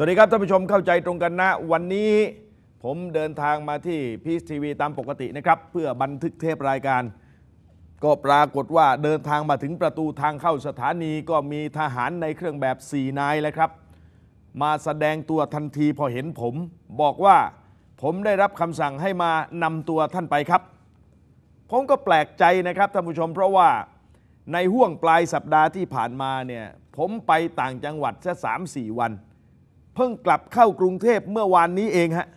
สวัสดีครับท่านผู้ชมเข้าใจตรงกันนะ วันนี้ผมเดินทางมาที่พีซทีวีตามปกตินะครับ เพื่อบันทึกเทปรายการ ก็ปรากฏว่าเดินทางมาถึงประตูทางเข้าสถานี ก็มีทหารในเครื่องแบบสี่นายแลยครับ มาแสดงตัวทันทีพอเห็นผม บอกว่าผมได้รับคำสั่งให้มานำตัวท่านไปครับ ผมก็แปลกใจนะครับท่านผู้ชมเพราะว่าในห่วงปลายสัปดาห์ที่ผ่านมาเนี่ยผมไปต่างจังหวัดแค่สามสี่วันเพิ่งกลับเข้ากรุงเทพเมื่อวานนี้เองฮะ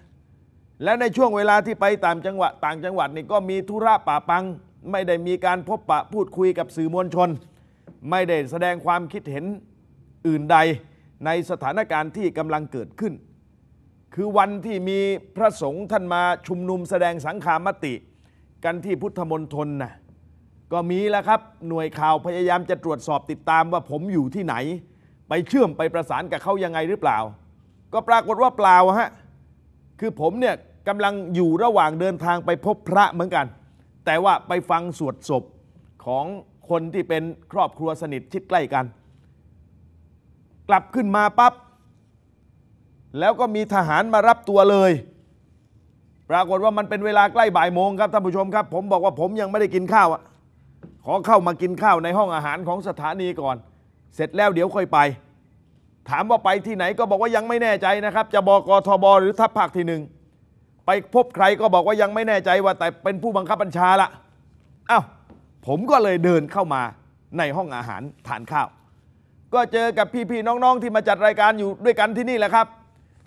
และในช่วงเวลาที่ไปต่างจังหวัด ต่างจังหวัดนี่ก็มีธุระป่าปัง ไม่ได้มีการพบปะพูดคุยกับสื่อมวลชน ไม่ได้แสดงความคิดเห็นอื่นใดในสถานการณ์ที่กำลังเกิดขึ้น คือวันที่มีพระสงฆ์ท่านมาชุมนุมแสดงสังขามติ กันที่พุทธมณฑลนะก็มีแล้วครับ หน่วยข่าวพยายามจะตรวจสอบติดตามว่าผมอยู่ที่ไหน ไปเชื่อมไปประสานกับเขายังไงหรือเปล่าก็ปรากฏว่าเปล่าฮะ คือผมเนี่ยกำลังอยู่ระหว่างเดินทางไปพบพระเหมือนกัน แต่ว่าไปฟังสวดศพของคนที่เป็นครอบครัวสนิทชิดใกล้กัน กลับขึ้นมาปับ๊บ แล้วก็มีทหารมารับตัวเลย ปรากฏว่ามันเป็นเวลาใกล้บ่ายโมงครับ ท่านผู้ชมครับ ผมบอกว่าผมยังไม่ได้กินข้าวอะขอเข้ามากินข้าวในห้องอาหารของสถานีก่อน เสร็จแล้วเดี๋ยวค่อยไปถามว่าไปที่ไหนก็บอกว่ายังไม่แน่ใจนะครับ จะบอกอทบหรือทัพภาคที่หนึ่งไปพบใครก็บอกว่ายังไม่แน่ใจว่า แต่เป็นผู้บังคับบัญชาละเอา้าผมก็เลยเดินเข้ามาในห้องอาหารทานข้าว ก็เจอกับพี่ ๆ น้อง ๆ ที่มาจัดรายการอยู่ด้วยกันที่นี่แหละครับ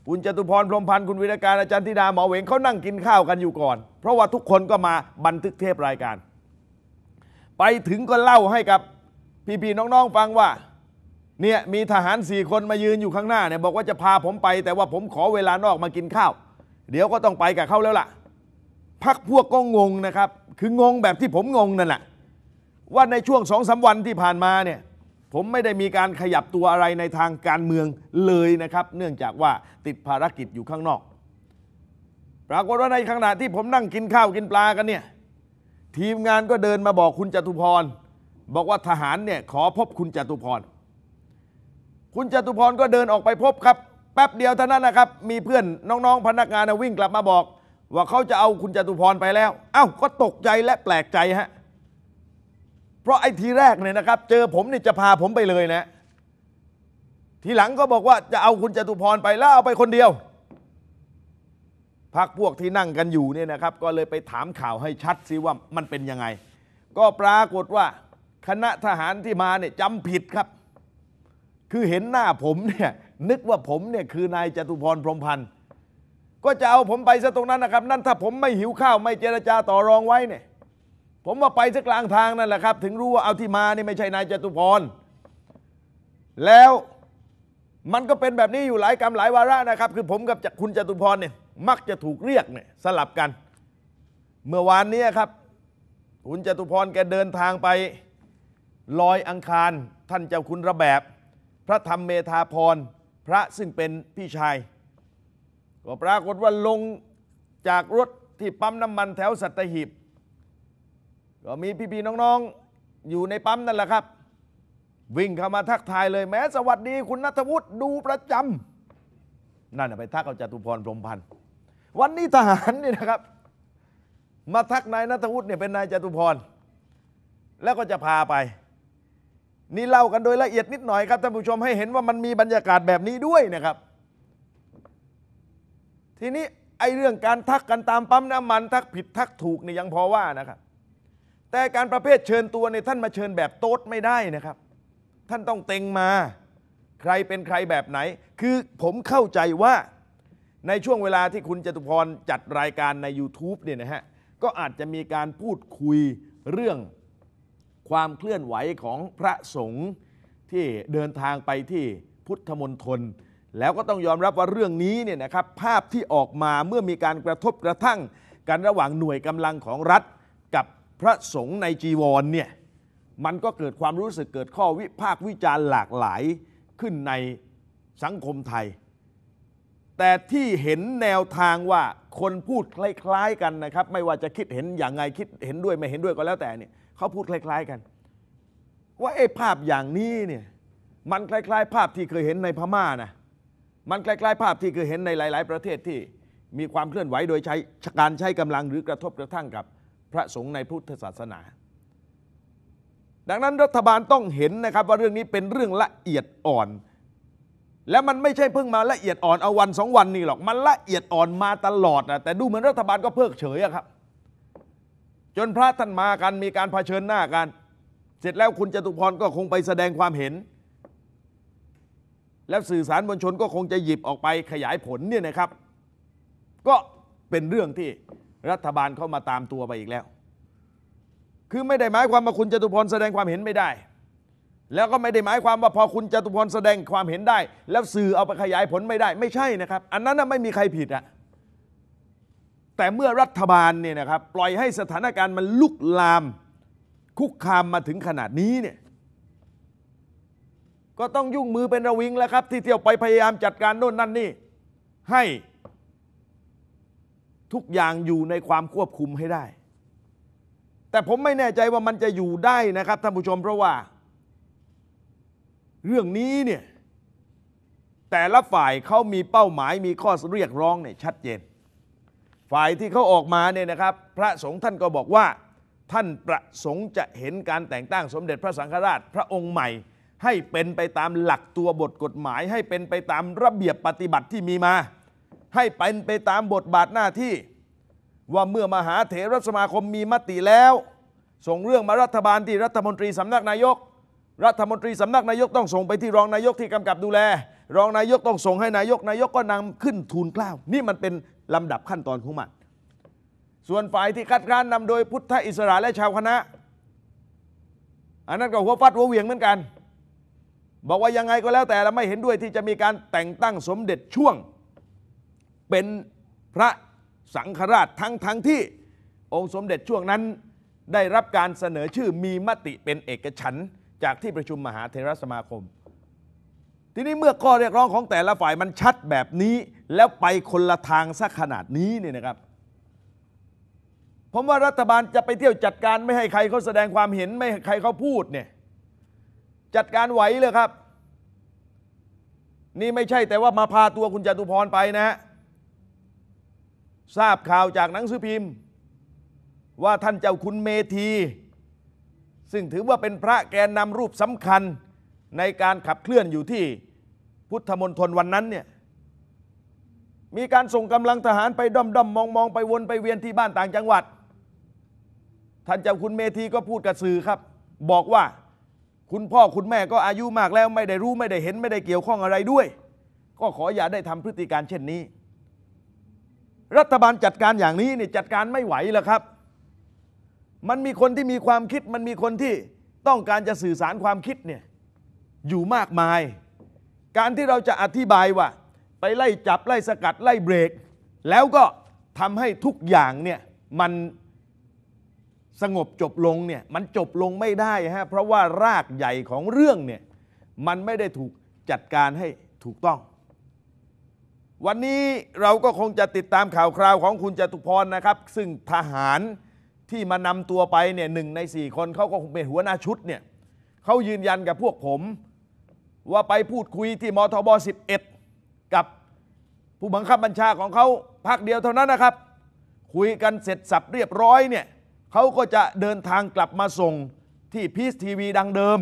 คุณจตุพรพรมพันธ์คุณวิรการอาจารย์ธิดาหมอเวงเขานั่งกินข้าวกันอยู่ก่อน เพราะว่าทุกคนก็มาบันทึกเทปรายการ ไปถึงก็เล่าให้กับพี่ๆน้องๆฟังว่าเนี่ยมีทหารสี่คนมายืนอยู่ข้างหน้าเนี่ยบอกว่าจะพาผมไปแต่ว่าผมขอเวลานอกมากินข้าว เดี๋ยวก็ต้องไปกับเขาแล้วล่ะพักพวกก็งงนะครับคืองงแบบที่ผมงงนั่นแหละว่าในช่วงสองสาวันที่ผ่านมาเนี่ยผมไม่ได้มีการขยับตัวอะไรในทางการเมืองเลยนะครับ เนื่องจากว่าติดภารกิจอยู่ข้างนอก ปรากฏว่าในขณะที่ผมนั่งกินข้าวกินปลากันเนี่ยทีมงานก็เดินมาบอกคุณจตุพรบอกว่าทหารเนี่ยขอพบคุณจตุพรคุณจตุพรก็เดินออกไปพบครับ แป๊บเดียวเท่านั้นนะครับ มีเพื่อนน้องๆ พนักงานวิ่งกลับมาบอก ว่าเขาจะเอาคุณจตุพรไปแล้วเอ้าก็ตกใจและแปลกใจฮะเพราะไอ้ทีแรกเนี่ยนะครับ เจอผมเนี่ยจะพาผมไปเลยนะ ทีหลังก็บอกว่าจะเอาคุณจตุพรไปแล้วเอาไปคนเดียวพักพวกที่นั่งกันอยู่เนี่ยนะครับ ก็เลยไปถามข่าวให้ชัดซิว่ามันเป็นยังไง ก็ปรากฏว่าคณะทหารที่มาเนี่ยจำผิดครับคือเห็นหน้าผมเนี่ยนึกว่าผมเนี่ยคือนายจตุพรพรหมพันธ์ก็จะเอาผมไปซะตรงนั้นนะครับ นั่นถ้าผมไม่หิวข้าว ไม่เจรจาต่อรองไว้เนี่ย ผมว่าไปสักกลางทางนั่นแหละครับถึงรู้ว่าเอาที่มานี่ไม่ใช่นายจตุพรแล้วมันก็เป็นแบบนี้อยู่หลายกรรมหลายวาระนะครับ คือผมกับคุณจตุพรเนี่ยมักจะถูกเรียกเนี่ยสลับกัน เมื่อวานนี้ครับคุณจตุพรแกเดินทางไปลอยอังคารท่านเจ้าคุณระแบบพระธรรมเมธาพร พระซึ่งเป็นพี่ชาย ก็ปรากฏว่าลงจากรถที่ปั๊มน้ำมันแถวสัตหีบ ก็มีพี่ ๆ น้องๆอยู่ในปั๊มนั่นแหละครับ วิ่งเข้ามาทักทายเลย แม้สวัสดีคุณนัทวุฒิดูประจำนั่นไปทักเอาจตุพรพรมพันธ์วันนี้ทหารนี่นะครับ มาทักนายนัทวุฒิเนี่ยเป็นนายจตุพร แล้วก็จะพาไปนี่เล่ากันโดยละเอียดนิดหน่อยครับท่านผู้ชมให้เห็นว่ามันมีบรรยากาศแบบนี้ด้วยนะครับ ทีนี้ ไอเรื่องการทักกันตามปั๊มน้ำมันทักผิดทักถูกนี่ยังพอว่านะครับแต่การประเภทเชิญตัวในท่านมาเชิญแบบโต๊ดไม่ได้นะครับ ท่านต้องเต็งมา ใครเป็นใครแบบไหน คือผมเข้าใจว่าในช่วงเวลาที่คุณจตุพรจัดรายการใน YouTube เนี่ยนะฮะก็อาจจะมีการพูดคุยเรื่องความเคลื่อนไหวของพระสงฆ์ที่เดินทางไปที่พุทธมณฑลแล้วก็ต้องยอมรับว่าเรื่องนี้เนี่ยนะครับภาพที่ออกมาเมื่อมีการกระทบกระทั่งกันระหว่างหน่วยกำลังของรัฐกับพระสงฆ์ในจีวรเนี่ยมันก็เกิดความรู้สึกเกิดข้อวิพากษ์วิจารณ์หลากหลายขึ้นในสังคมไทย แต่ที่เห็นแนวทางว่าคนพูดคล้ายๆกันนะครับไม่ว่าจะคิดเห็นอย่างไงคิดเห็นด้วยไม่เห็นด้วยก็แล้วแต่เนี่ยเขาพูดคล้ายๆกัน ว่าไอ้ภาพอย่างนี้เนี่ยมันคล้าย ๆ ภาพที่เคยเห็นในพม่านะมันคล้ายๆภาพที่เคยเห็นในหลายๆประเทศที่มีความเคลื่อนไหวโดยใช้การใช้กำลังหรือกระทบกระทั่งกับพระสงฆ์ในพุทธศาสนา ดังนั้นรัฐบาลต้องเห็นนะครับว่าเรื่องนี้เป็นเรื่องละเอียดอ่อน และมันไม่ใช่เพิ่งมาละเอียดอ่อนเอาวันสองวันนี่หรอกมันละเอียดอ่อนมาตลอดนะแต่ดูเหมือนรัฐบาลก็เพิกเฉยอะครับจนพระท่านมากันมีการเผชิญหน้ากัน เสร็จแล้วคุณจตุพรก็คงไปแสดงความเห็น แล้วสื่อสารมวลชนก็คงจะหยิบออกไปขยายผลเนี่ยนะครับ ก็เป็นเรื่องที่รัฐบาลเข้ามาตามตัวไปอีกแล้ว คือไม่ได้หมายความว่าคุณจตุพรแสดงความเห็นไม่ได้ แล้วก็ไม่ได้หมายความว่าพอคุณจตุพรแสดงความเห็นได้ แล้วสื่อเอาไปขยายผลไม่ได้ ไม่ใช่นะครับอันนั้นไม่มีใครผิดอะแต่เมื่อรัฐบาลเนี่ยนะครับปล่อยให้สถานการณ์ มันลุกลาม คุกคามมาถึงขนาดนี้เนี่ยก็ต้องยุ่งมือเป็นระวิงแล้วครับ ที่เที่ยวไปพยายามจัดการโน่นนั่นนี่ ให้ทุกอย่างอยู่ในความควบคุมให้ได้ แต่ผมไม่แน่ใจว่ามันจะอยู่ได้นะครับท่านผู้ชมเพราะว่า เรื่องนี้เนี่ยแต่ละฝ่ายเขามีเป้าหมายมีข้อเรียกร้องเนี่ยชัดเจนฝ่ายที่เขาออกมาเนี่ยนะครับ พระสงฆ์ท่านก็บอกว่า ท่านประสงค์จะเห็นการแต่งตั้งสมเด็จพระสังฆราชพระองค์ใหม่ ให้เป็นไปตามหลักตัวบทกฎหมาย ให้เป็นไปตามระเบียบปฏิบัติที่มีมา ให้เป็นไปตามบทบาทหน้าที่ว่าเมื่อมหาเถรสมาคมมีมติแล้ว ส่งเรื่องมารัฐบาลที่รัฐมนตรีสำนักนายก รัฐมนตรีสำนักนายกต้องส่งไปที่รองนายกที่กำกับดูแล รองนายกต้องส่งให้นายกนายกก็นำขึ้นทูลเกล้านี่มันเป็นลำดับขั้นตอนของมันส่วนฝ่ายที่คัดค้านนำโดยพุทธอิสระและชาวคณะอันนั้นก็หัวฟัดหัวเวียงเหมือนกัน บอกว่ายังไงก็แล้วแต่เราไม่เห็นด้วยที่จะมีการแต่งตั้งสมเด็จช่วง เป็นพระสังฆราชทั้งทั้งที่องค์สมเด็จช่วงนั้น ได้รับการเสนอชื่อมีมติเป็นเอกฉันจากที่ประชุมมหาเทรสมาคมทีนี้เมื่อข้อเรียกร้องของแต่ละฝ่ายมันชัดแบบนี้ แล้วไปคนละทางสักขนาดนี้เนี่ยนะครับผมว่ารัฐบาลจะไปเที่ยวจัดการ ไม่ให้ใครเขาแสดงความเห็นไม่ให้ใครเขาพูดเนี่ยจัดการไหวเลยครับ นี่ไม่ใช่แต่ว่ามาพาตัวคุณจตุพรไปนะฮะทราบข่าวจากหนังสือพิมพ์ ว่าท่านเจ้าคุณเมธีซึ่งถือว่าเป็นพระแกนนำรูปสำคัญในการขับเคลื่อนอยู่ที่พุทธมณฑลวันนั้นเนี่ย มีการส่งกำลังทหารไปด้อมด้อมมองมองไปวนไปเวียนที่บ้านต่างจังหวัด ท่านเจ้าคุณเมธีก็พูดกับสื่อครับ บอกว่า คุณพ่อคุณแม่ก็อายุมากแล้ว ไม่ได้รู้ไม่ได้เห็นไม่ได้เกี่ยวข้องอะไรด้วย ก็ขออย่าได้ทำพฤติการเช่นนี้ รัฐบาลจัดการอย่างนี้นี่จัดการไม่ไหวแล้วครับ มันมีคนที่มีความคิดมันมีคนที่ต้องการจะสื่อสารความคิดเนี่ยอยู่มากมาย การที่เราจะอธิบายว่าไปไล่จับไล่สกัดไล่เบรก แล้วก็ทำให้ทุกอย่างเนี่ยมันสงบจบลงเนี่ยมันจบลงไม่ได้ฮะเพราะว่ารากใหญ่ของเรื่องเนี่ยมันไม่ได้ถูกจัดการให้ถูกต้อง วันนี้เราก็คงจะติดตามข่าวคราวของคุณจตุพรนะครับ ซึ่งทหารที่มานำตัวไปเนี่ยหนึ่งในสี่คนเขาก็คงเป็นหัวหน้าชุดเนี่ยเขายืนยันกับพวกผมว่าไปพูดคุยที่มทบ 11 กับผู้บังคับบัญชาของเขาพักเดียวเท่านั้นนะครับ คุยกันเสร็จสับเรียบร้อยเนี่ยเขาก็จะเดินทางกลับมาส่งที่พีซทีวีดังเดิม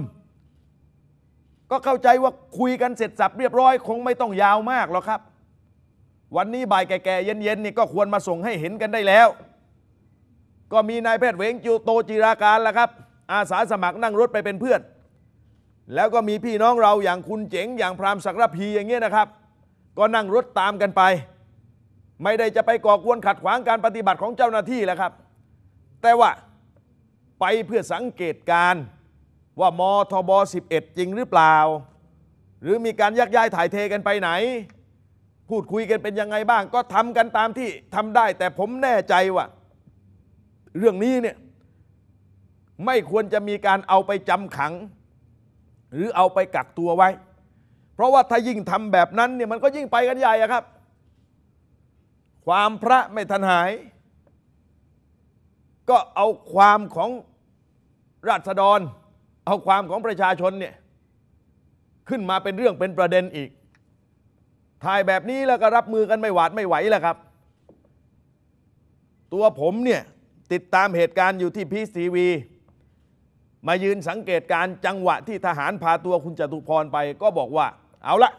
ก็เข้าใจว่าคุยกันเสร็จสับเรียบร้อย คงไม่ต้องยาวมากหรอกครับ วันนี้บ่ายแก่ๆเย็นๆนี่ก็ควรมาส่งให้เห็นกันได้แล้ว ก็มีนายแพทย์เวงจิวโตจิราการแล้วครับอาสาสมัครนั่งรถไปเป็นเพื่อนแล้วก็มีพี่น้องเราอย่างคุณเจ๋ง อย่างพรามศักรพีอย่างเงี้ยนะครับ ก็นั่งรถตามกันไป ไม่ได้จะไปก่อกวนขัดขวางการปฏิบัติของเจ้าหน้าที่ แล้วครับ แต่ว่าไปเพื่อสังเกตการว่ามทบ11 จริงหรือเปล่า หรือมีการยักย้ายถ่ายเทกันไปไหน พูดคุยกันเป็นยังไงบ้าง ก็ทำกันตามที่ทำได้ แต่ผมแน่ใจว่าเรื่องนี้เนี่ยไม่ควรจะมีการเอาไปจำขังหรือเอาไปกักตัวไว้ เพราะว่าถ้ายิ่งทำแบบนั้นเนี่ยมันก็ยิ่งไปกันใหญ่ครับ ความพระไม่ทันหาย ก็เอาความของราษฎร เอาความของประชาชนเนี่ยขึ้นมาเป็นเรื่องเป็นประเด็นอีก ถ่ายแบบนี้แล้วก็รับมือกันไม่หวาดไม่ไหวแล้วครับ ตัวผมเนี่ย ติดตามเหตุการณ์อยู่ที่พีซีวีมายืนสังเกตการจังหวะที่ทหารพาตัวคุณจตุพรไป ก็บอกว่าเอาละ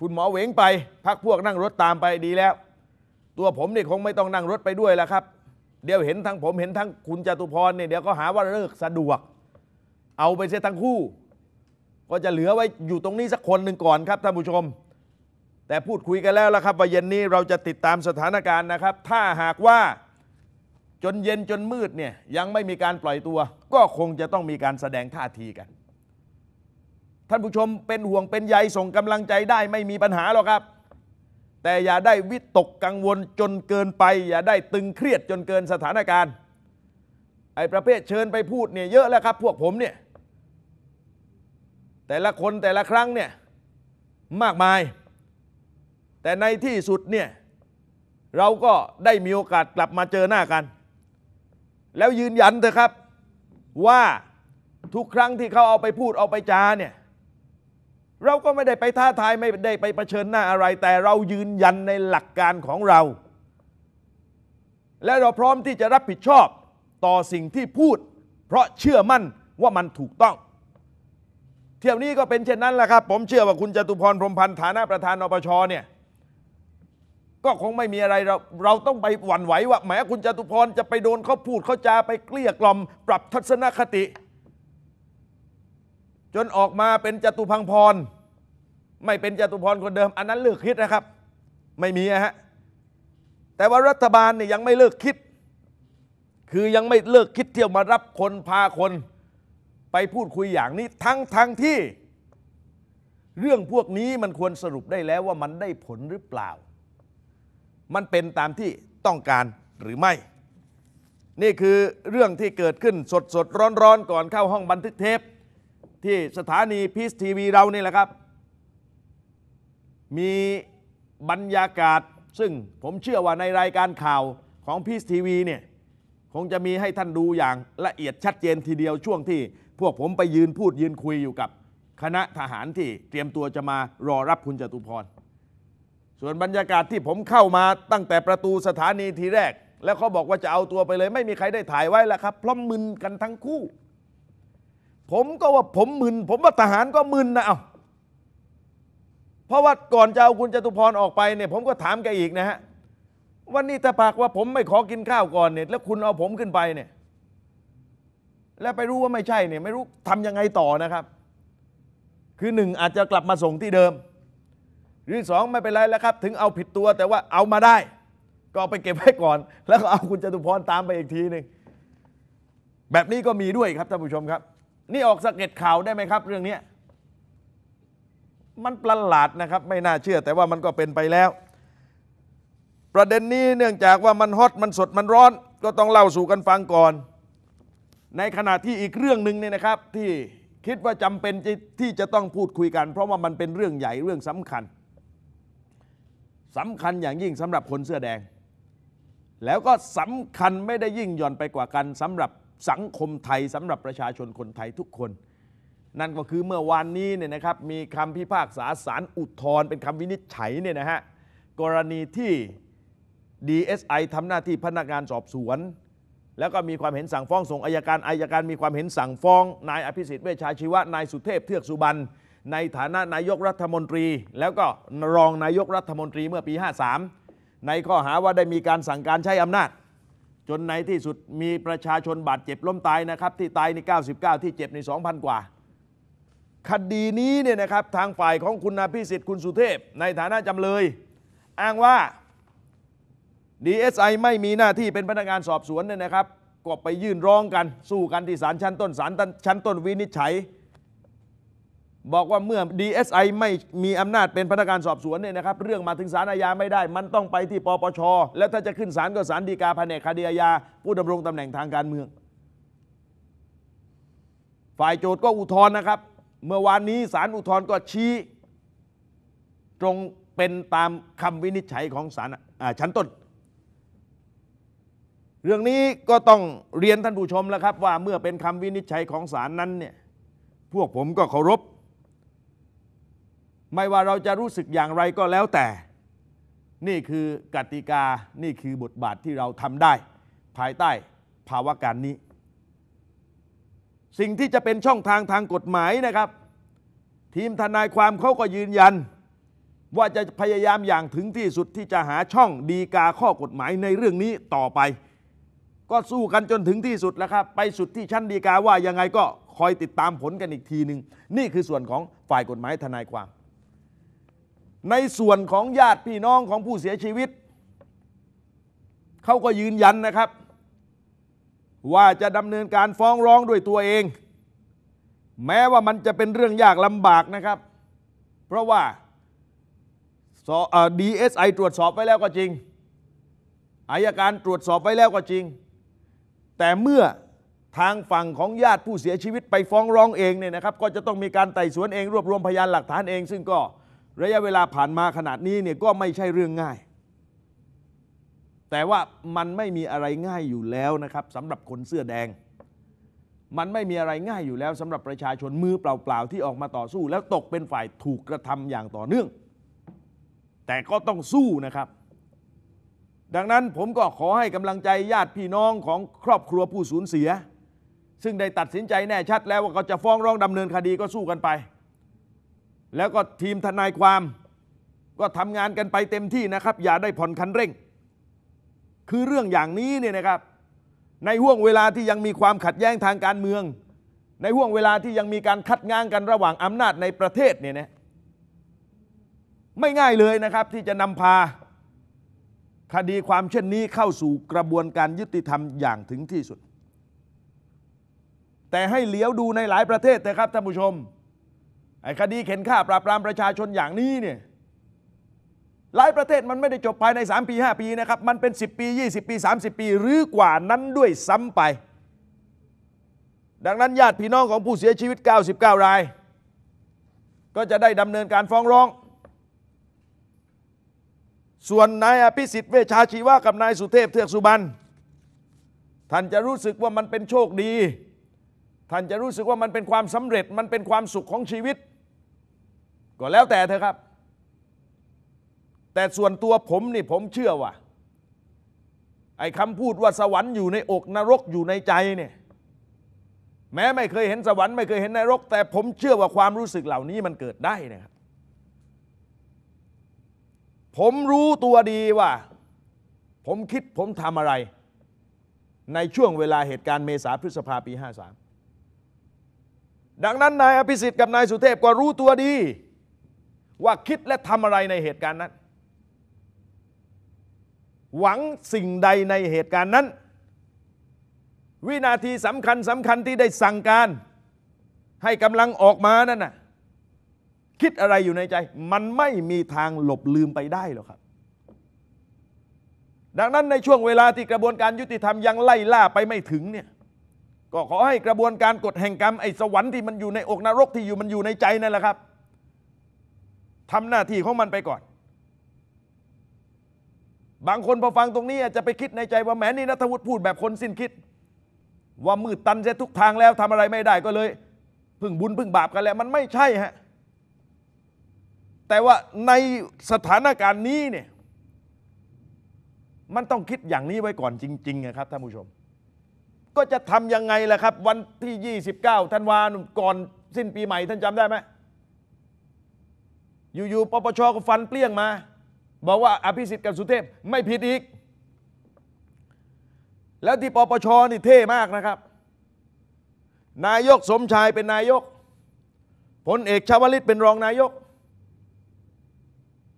คุณหมอเหวงไป พักพวกนั่งรถตามไปดีแล้ว ตัวผมนี่คงไม่ต้องนั่งรถไปด้วยแล้วครับ เดี๋ยวเห็นทั้งผมเห็นทั้งคุณจตุพรเนี่ยเดี๋ยวก็หาว่าเลิกสะดวก เอาไปเสียทั้งคู่ ก็จะเหลือไว้อยู่ตรงนี้สักคนหนึ่งก่อนครับ ท่านผู้ชม แต่พูดคุยกันแล้วละครับว่าเย็นนี้เราจะติดตามสถานการณ์นะครับ ถ้าหากว่าจนเย็นจนมืดเนี่ยยังไม่มีการปล่อยตัว ก็คงจะต้องมีการแสดงท่าทีกัน ท่านผู้ชมเป็นห่วงเป็นใยส่งกำลังใจได้ไม่มีปัญหาหรอกครับ แต่อย่าได้วิตกกังวลจนเกินไป อย่าได้ตึงเครียดจนเกินสถานการณ์ไอ้ประเภทเชิญไปพูดเนี่ยเยอะแล้วครับพวกผมเนี่ยแต่ละคนแต่ละครั้งเนี่ยมากมาย แต่ในที่สุดเนี่ยเราก็ได้มีโอกาสกลับมาเจอหน้ากันแล้วยืนยันเถอะครับว่าทุกครั้งที่เขาเอาไปพูดเอาไปจาเนี่ยเราก็ไม่ได้ไปท้าทายไม่ได้ไปประชิญหน้าอะไร แต่เรายืนยันในหลักการของเรา และเราพร้อมที่จะรับผิดชอบต่อสิ่งที่พูด เพราะเชื่อมั่นว่ามันถูกต้อง เที่ยวนี้ก็เป็นเช่นนั้นแหละครับ ผมเชื่อว่าคุณจตุพรพรมพันธ์ฐานะประธานอปชเนี่ยก็คงไม่มีอะไรเราเราต้องไปหวั่นไหวว่าแหมคุณจตุพรจะไปโดนเขาพูดเขาจาไปเกลี้ยกล่อม ปรับทัศนคติ จนออกมาเป็นจตุพังพรไม่เป็นจตุพรคนเดิม อันนั้นเลิกคิดนะครับ ไม่มีฮะแต่ว่ารัฐบาลเนี่ยยังไม่เลิกคิด คือยังไม่เลิกคิดเที่ยวมารับคนพาคน ไปพูดคุยอย่างนี้ทั้งทั้งที่ เรื่องพวกนี้มันควรสรุปได้แล้วว่ามันได้ผลหรือเปล่ามันเป็นตามที่ต้องการหรือไม่ นี่คือเรื่องที่เกิดขึ้นสดสดร้อนร้อนก่อนเข้าห้องบันทึกเทปที่สถานีพีซทีวีเรานี่แหละครับ มีบรรยากาศ ซึ่งผมเชื่อว่าในรายการข่าวของพีซทีวีเนี่ยคงจะมีให้ท่านดูอย่างละเอียดชัดเจนทีเดียวช่วงที่พวกผมไปยืนพูดยืนคุยอยู่กับ คณะทหารที่เตรียมตัวจะมารอรับคุณจตุพรส่วนบรรยากาศที่ผมเข้ามาตั้งแต่ประตูสถานีทีแรก แล้วเขาบอกว่าจะเอาตัวไปเลย ไม่มีใครได้ถ่ายไว้แล้วครับพร้อมมึนกันทั้งคู่ ผมก็ว่าผมมึน ผมว่าทหารก็มึนนะเอาเพราะว่าก่อนจะเอาคุณจตุพรออกไปเนี่ยผมก็ถามแกอีกนะฮะวันนี้ถ้าปากว่าผมไม่ขอกินข้าวก่อนเนี่ย แล้วคุณเอาผมขึ้นไปเนี่ย แล้วไปรู้ว่าไม่ใช่เนี่ยไม่รู้ทำยังไงต่อนะครับ คือหนึ่งอาจจะกลับมาส่งที่เดิมหรือสองไม่เป็นไรแล้วครับ ถึงเอาผิดตัวแต่ว่าเอามาได้ ก็ไปเก็บไว้ก่อน แล้วก็เอาคุณจตุพรตามไปอีกทีหนึ่งแบบนี้ก็มีด้วยครับท่านผู้ชมครับ นี่ออกสเก็ตข่าวได้ไหมครับ เรื่องนี้มันประหลาดนะครับไม่น่าเชื่อ แต่ว่ามันก็เป็นไปแล้ว ประเด็นนี้เนื่องจากว่ามันฮอตมันสดมันร้อนก็ต้องเล่าสู่กันฟังก่อน ในขณะที่อีกเรื่องหนึ่งเนี่ยนะครับ ที่คิดว่าจำเป็นที่จะต้องพูดคุยกัน เพราะว่ามันเป็นเรื่องใหญ่เรื่องสำคัญสำคัญอย่างยิ่งสำหรับคนเสื้อแดง แล้วก็สำคัญไม่ได้ยิ่งหย่อนไปกว่ากันสำหรับสังคมไทยสำหรับประชาชนคนไทยทุกคน นั่นก็คือเมื่อวานนี้เนี่ยนะครับมีคำพิพากษาสารอุทธรณ์เป็นคำวินิจฉัยเนี่ยนะฮะ กรณีที่ DSI ทำหน้าที่พนักงานสอบสวน แล้วก็มีความเห็นสั่งฟ้องส่งอายการอายการมีความเห็นสั่งฟ้อง นายอภิสิทธิ์เวชชาชีวะนายสุเทพเทือกสุบรรณในฐานะนายกรัฐมนตรีแล้วก็รองนายกรัฐมนตรีเมื่อปี 53 ในข้อหาว่าได้มีการสั่งการใช้อำนาจ จนในที่สุดมีประชาชนบาดเจ็บล้มตายนะครับ ที่ตายใน 99 ที่เจ็บใน 2,000 กว่าคดีนี้เนี่ยนะครับทางฝ่ายของคุณนาพิสิทธิ์คุณสุเทพในฐานะจำเลย อ้างว่า DSI ไม่มีหน้าที่เป็นพนักงานสอบสวนเนี่ยนะครับก็ไปยื่นร้องกันสู้กันที่ศาลชั้นต้นศาลชั้นต้นวินิจฉัยบอกว่าเมื่อ DSI ไม่มีอำนาจเป็นพนักงานสอบสวนเนี่ยนะครับ เรื่องมาถึงศาลอาญาไม่ได้ มันต้องไปที่ปปชแล้วถ้าจะขึ้นศาลก็ศาลฎีกาแผนกคดีอาญาผู้ดำรงตำแหน่งทางการเมือง ฝ่ายโจทก์ก็อุทธรณ์นะครับ เมื่อวานนี้ศาลอุทธรณ์ก็ชี้ ตรงเป็นตามคำวินิจฉัยของศาลชั้นต้น เรื่องนี้ก็ต้องเรียนท่านผู้ชมแล้วครับว่าเมื่อเป็นคำวินิจฉัยของศาลนั้นเนี่ยพวกผมก็เคารพไม่ว่าเราจะรู้สึกอย่างไรก็แล้วแต่ นี่คือกติกา นี่คือบทบาทที่เราทำได้ ภายใต้ภาวะการนี้ สิ่งที่จะเป็นช่องทางทางกฎหมายนะครับ ทีมทนายความเขาก็ยืนยัน ว่าจะพยายามอย่างถึงที่สุดที่จะหาช่องดีกาข้อกฎหมายในเรื่องนี้ต่อไป ก็สู้กันจนถึงที่สุดแล้วครับ ไปสุดที่ชั้นดีกาว่ายังไงก็คอยติดตามผลกันอีกทีหนึ่งนี่คือส่วนของฝ่ายกฎหมายทนายความในส่วนของญาติพี่น้องของผู้เสียชีวิต เขาก็ยืนยันนะครับ ว่าจะดำเนินการฟ้องร้องด้วยตัวเอง แม้ว่ามันจะเป็นเรื่องยากลำบากนะครับ เพราะว่าดีเอสไอตรวจสอบไปแล้วก็จริง อายการตรวจสอบไปแล้วก็จริง แต่เมื่อทางฝั่งของญาติผู้เสียชีวิตไปฟ้องร้องเองเนี่ยนะครับก็จะต้องมีการไต่สวนเอง รวบรวมพยานหลักฐานเอง ซึ่งก็ระยะเวลาผ่านมาขนาดนี้เนี่ยก็ไม่ใช่เรื่องง่าย แต่ว่ามันไม่มีอะไรง่ายอยู่แล้วนะครับสำหรับคนเสื้อแดง มันไม่มีอะไรง่ายอยู่แล้วสำหรับประชาชนมือเปล่าๆที่ออกมาต่อสู้แล้วตกเป็นฝ่ายถูกกระทำอย่างต่อเนื่อง แต่ก็ต้องสู้นะครับ ดังนั้นผมก็ขอให้กำลังใจญาติพี่น้องของครอบครัวผู้สูญเสีย ซึ่งได้ตัดสินใจแน่ชัดแล้วว่าเขาจะฟ้องร้องดำเนินคดีก็สู้กันไปแล้วก็ทีมทนายความก็ทำงานกันไปเต็มที่นะครับ อย่าได้ผ่อนคันเร่ง คือเรื่องอย่างนี้เนี่ยนะครับ ในห่วงเวลาที่ยังมีความขัดแย้งทางการเมือง ในห่วงเวลาที่ยังมีการคัดง้างกันระหว่างอำนาจในประเทศเนี่ยนะไม่ง่ายเลยนะครับที่จะนำพาคดีความเช่นนี้เข้าสู่กระบวนการยุติธรรมอย่างถึงที่สุด แต่ให้เหลียวดูในหลายประเทศนะครับท่านผู้ชมคดีเข็นฆ่าปราบปรามประชาชนอย่างนี้เนี่ยหลายประเทศมันไม่ได้จบภายใน 3 ปี 5 ปีนะครับ มันเป็น 10 ปี 20 ปี 30 ปีหรือกว่านั้นด้วยซ้ำไป ดังนั้น ญาติพี่น้องของผู้เสียชีวิต 99 ราย ก็จะได้ดำเนินการฟ้องร้อง ส่วนนายอภิสิทธิ์เวชาชีวะกับนายสุเทพเทือกสุบรรณท่านจะรู้สึกว่ามันเป็นโชคดี ท่านจะรู้สึกว่ามันเป็นความสำเร็จมันเป็นความสุขของชีวิตก็แล้วแต่เธอครับ แต่ส่วนตัวผมนี่ผมเชื่อว่าไอ้คำพูดว่าสวรรค์อยู่ในอกนรกอยู่ในใจเนี่ย แม้ไม่เคยเห็นสวรรค์ไม่เคยเห็นนรกแต่ผมเชื่อว่าความรู้สึกเหล่านี้มันเกิดได้นะครับ ผมรู้ตัวดีว่า ผมคิดผมทำอะไร ในช่วงเวลาเหตุการณ์เมษาพฤษภาปี53 ดังนั้นนายอภิสิทธิ์กับนายสุเทพก็รู้ตัวดีว่าคิดและทำอะไรในเหตุการณ์นั้น หวังสิ่งใดในเหตุการณ์นั้น วินาทีสำคัญสำคัญที่ได้สั่งการ ให้กำลังออกมานั่นน่ะ คิดอะไรอยู่ในใจ มันไม่มีทางหลบลืมไปได้หรอกครับ ดังนั้นในช่วงเวลาที่กระบวนการยุติธรรมยังไล่ล่าไปไม่ถึงเนี่ย ก็ขอให้กระบวนการกฎแห่งกรรมไอ้สวรรค์ที่มันอยู่ในอกนรกที่อยู่มันอยู่ในใจนั่นแหละครับทำหน้าที่ของมันไปก่อน บางคนพอฟังตรงนี้ อาจจะไปคิดในใจว่าแหมนี่นัทวุฒิพูดแบบคนสิ้นคิด ว่ามืดตันเสียทุกทางแล้วทำอะไรไม่ได้ก็เลย พึ่งบุญพึ่งบาปกันแล้วมันไม่ใช่ฮะแต่ว่าในสถานการณ์นี้เนี่ยมันต้องคิดอย่างนี้ไว้ก่อนจริงๆนะครับท่านผู้ชม ก็จะทำยังไงล่ะครับ วันที่ 29ธันวาคมก่อนสิ้นปีใหม่ท่านจำได้ไหมอยู่ ๆ ปปช ก็ฟันเปลี่ยงมา บอกว่าอภิสิทธิ์กับสุเทพ ไม่ผิดอีก แล้วที่ปปชนี่เท่มากนะครับ นายกสมชายเป็นนายกพลเอกชาวลิตเป็นรองนายก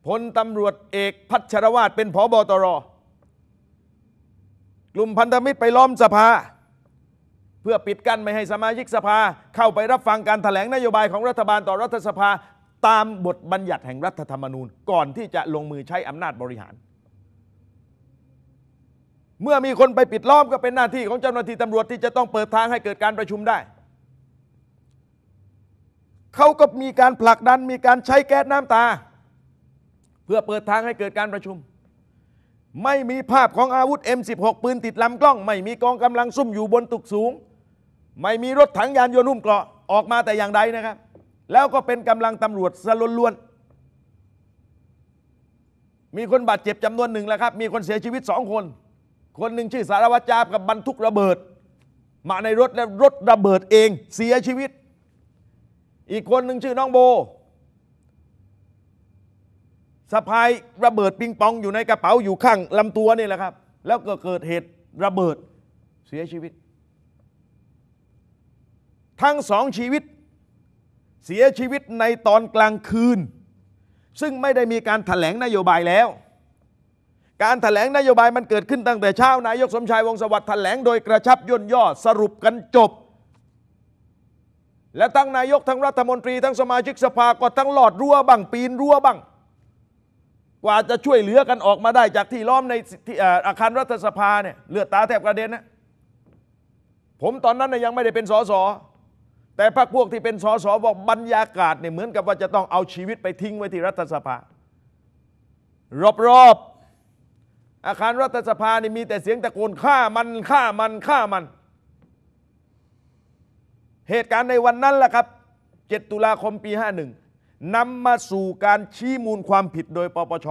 พลตำรวจเอกพัชรวาดเป็นผอบอตร กลุ่มพันธมิตรไปล้อมสภา เพื่อปิดกั้นไม่ให้สมาชิกสภา เข้าไปรับฟังการถแถลงนโยบายของรัฐบาลต่อรัฐสภาตามบทบัญญัติแห่งรัฐธรรมนูญก่อนที่จะลงมือใช้อำนาจบริหาร เมื่อมีคนไปปิดล้อมก็เป็นหน้าที่ของเจ้าหน้าที่ตำรวจ ที่จะต้องเปิดทางให้เกิดการประชุมได้เขาก็มีการผลักดันมีการใช้แก๊สน้ำตา เพื่อเปิดทางให้เกิดการประชุม ไม่มีภาพของอาวุธ M16 ปืนติดลำกล้อง ไม่มีกองกำลังซุ่มอยู่บนตึกสูง ไม่มีรถถังยานยนต์นุ่มเกราะออกมาแต่อย่างใดนะครับแล้วก็เป็นกำลังตำรวจสลุนล้วน มีคนบาดเจ็บจำนวนหนึ่งแล้วครับ มีคนเสียชีวิตสองคน คนหนึ่งชื่อสารวัตรจากับบรรทุกระเบิด มาในรถและรถระเบิดเองเสียชีวิต อีกคนหนึ่งชื่อน้องโบสะพายระเบิดปิงปองอยู่ในกระเป๋าอยู่ข้างลำตัวนี่แหละครับ แล้วก็เกิดเหตุระเบิดเสียชีวิต ทั้งสองชีวิตเสียชีวิตในตอนกลางคืน ซึ่งไม่ได้มีการถแถลงนโยบายแล้ว การถแถลงนโยบายมันเกิดขึ้นตั้งแต่เช้านายกสมชายวงสวัสดิ์ถแถลง โดยกระชับย่นย่อ สรุปกันจบ และทั้งนายกทั้งรัฐมนตรีทั้งสมาชิกสภาก็ทั้งหลอดรั่วบังปีนรั่วบังกว่าจะช่วยเหลือกันออกมาได้จากที่ล้อมในอาคารรัฐสภาเนี่ยเลือดตาแทบกระเด็นนะผมตอนนั้นยังไม่ได้เป็นสสแต่พรรคพวกที่เป็นสสบอกบรรยากาศเนี่ยเหมือนกับว่าจะต้องเอาชีวิตไปทิ้งไว้ที่รัฐสภารอบๆ อาคารรัฐสภานี่มีแต่เสียงตะโกนฆ่ามันฆ่ามันฆ่ามัน เหตุการณ์ในวันนั้นแหละครับ 7 ตุลาคมปี 51นำมาสู่การชี้มูลความผิดโดยปปช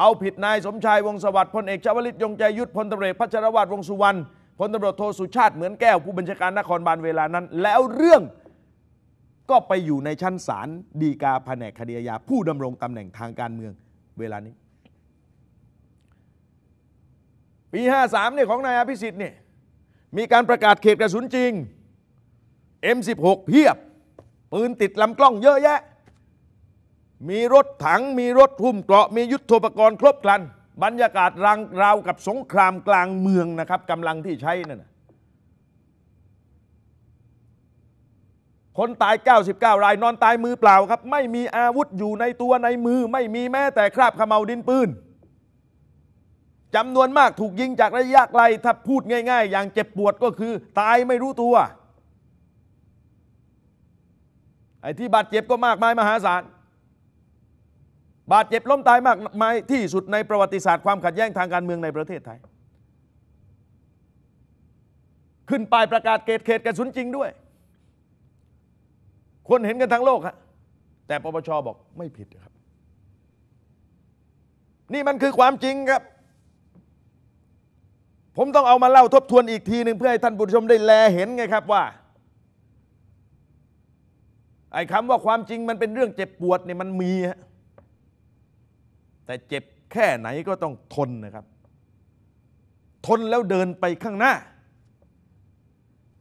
เอาผิดนายสมชายวงสวัสดิ์พลเอกชวลิตยงใจยุทธพลตเรศพัชรวัตรวงสุวรรณพลตำรวจโทสุชาติเหมือนแก้วผู้บัญชาการนครบาลเวลานั้น แล้วเรื่องก็ไปอยู่ในชั้นศาลดีกาแผนกคดียาาผู้ดำรงตำแหน่งทางการเมืองเวลานี้ ปี 53เนี่ยของนายอภิสิทธิ์เนี่ยมีการประกาศเขตกระสุนจริง M16 เพียบ ปืนติดลำกล้องเยอะแยะ มีรถถังมีรถหุ้มเกราะมียุทโธปกรณ์ครบครันบรรยากาศรังราวกับสงครามกลางเมืองนะครับกำลังที่ใช้นั่นะคนตาย 99 รายนอนตายมือเปล่าครับ ไม่มีอาวุธอยู่ในตัวในมือไม่มีแม้แต่คราบขมเหลาดินปืนจำนวนมากถูกยิงจากระยะไกลถ้าพูดง่ายๆ อย่างเจ็บปวดก็คือ ตายไม่รู้ตัว ไอ้ที่บาดเจ็บก็มากมายมหาศาลบาดเจ็บล้มตายมากมายที่สุดในประวัติศาสตร์ ความขัดแย้งทางการเมืองในประเทศไทย ขึ้นป้ายประกาศเกตเขตกระสุนจริงด้วย คนเห็นกันทั้งโลกฮะแต่ปปชบอกไม่ผิดครับ นี่มันคือความจริงครับ ผมต้องเอามาเล่าทบทวนอีกทีหนึ่งเพื่อให้ท่านผู้ชมได้แลเห็นไงครับว่า ไอ้คำว่าความจริงมันเป็นเรื่องเจ็บปวดเนี่ยมันมีฮะแต่เจ็บแค่ไหนก็ต้องทนนะครับ ทนแล้วเดินไปข้างหน้า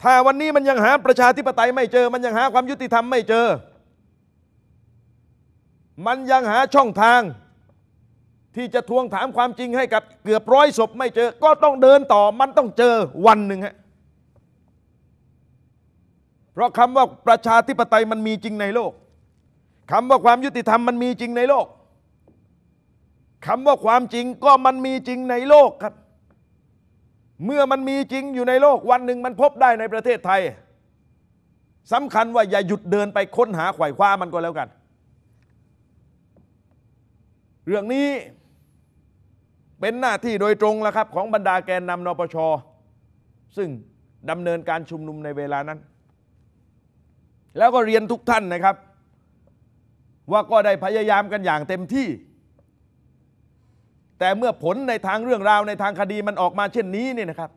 ถ้าวันนี้มันยังหาประชาธิปไตย ไม่เจอ มันยังหาความยุติธรรม ไม่เจอ มันยังหาช่องทาง ที่จะทวงถามความจริงให้กับ เกือบร้อยศพ ไม่เจอ ก็ต้องเดินต่อมันต้องเจอวันหนึ่งฮะ เพราะคำว่าประชาธิปไตยมันมีจริงในโลกคำว่าความยุติธรรมมันมีจริงในโลกคำว่าความจริงก็มันมีจริงในโลกครับ เมื่อมันมีจริงอยู่ในโลก วันหนึ่งมันพบได้ในประเทศไทย สำคัญว่าอย่าหยุดเดินไปค้นหาไขว่คว้ามันก็แล้วกัน เรื่องนี้เป็นหน้าที่โดยตรงแล้วครับ ของบรรดาแกนนำนปช ซึ่งดำเนินการชุมนุมในเวลานั้น แล้วก็เรียนทุกท่านนะครับ ว่าก็ได้พยายามกันอย่างเต็มที่แต่เมื่อผลในทางเรื่องราวในทางคดีมันออกมาเช่นนี้เนี่ยนะครับ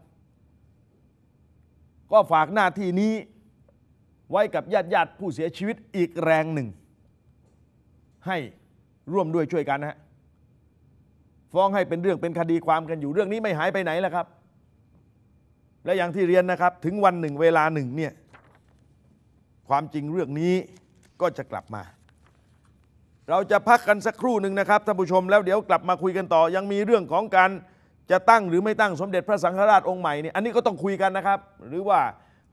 ก็ฝากหน้าที่นี้ ไว้กับญาติญาติผู้เสียชีวิตอีกแรงหนึ่ง ให้ร่วมด้วยช่วยกันนะฮะฟ้องให้เป็นเรื่องเป็นคดีความกันอยู่เรื่องนี้ไม่หายไปไหนแล้วครับ และอย่างที่เรียนนะครับถึงวันหนึ่ง เวลาหนึ่งเนี่ยความจริงเรื่องนี้ก็จะกลับมาเราจะพักกันสักครู่หนึ่งนะครับท่านผู้ชมแล้วเดี๋ยวกลับมาคุยกันต่อ ยังมีเรื่องของการจะตั้งหรือไม่ตั้งสมเด็จพระสังฆราชองค์ใหม่นี่อันนี้ก็ต้องคุยกันนะครับ หรือว่า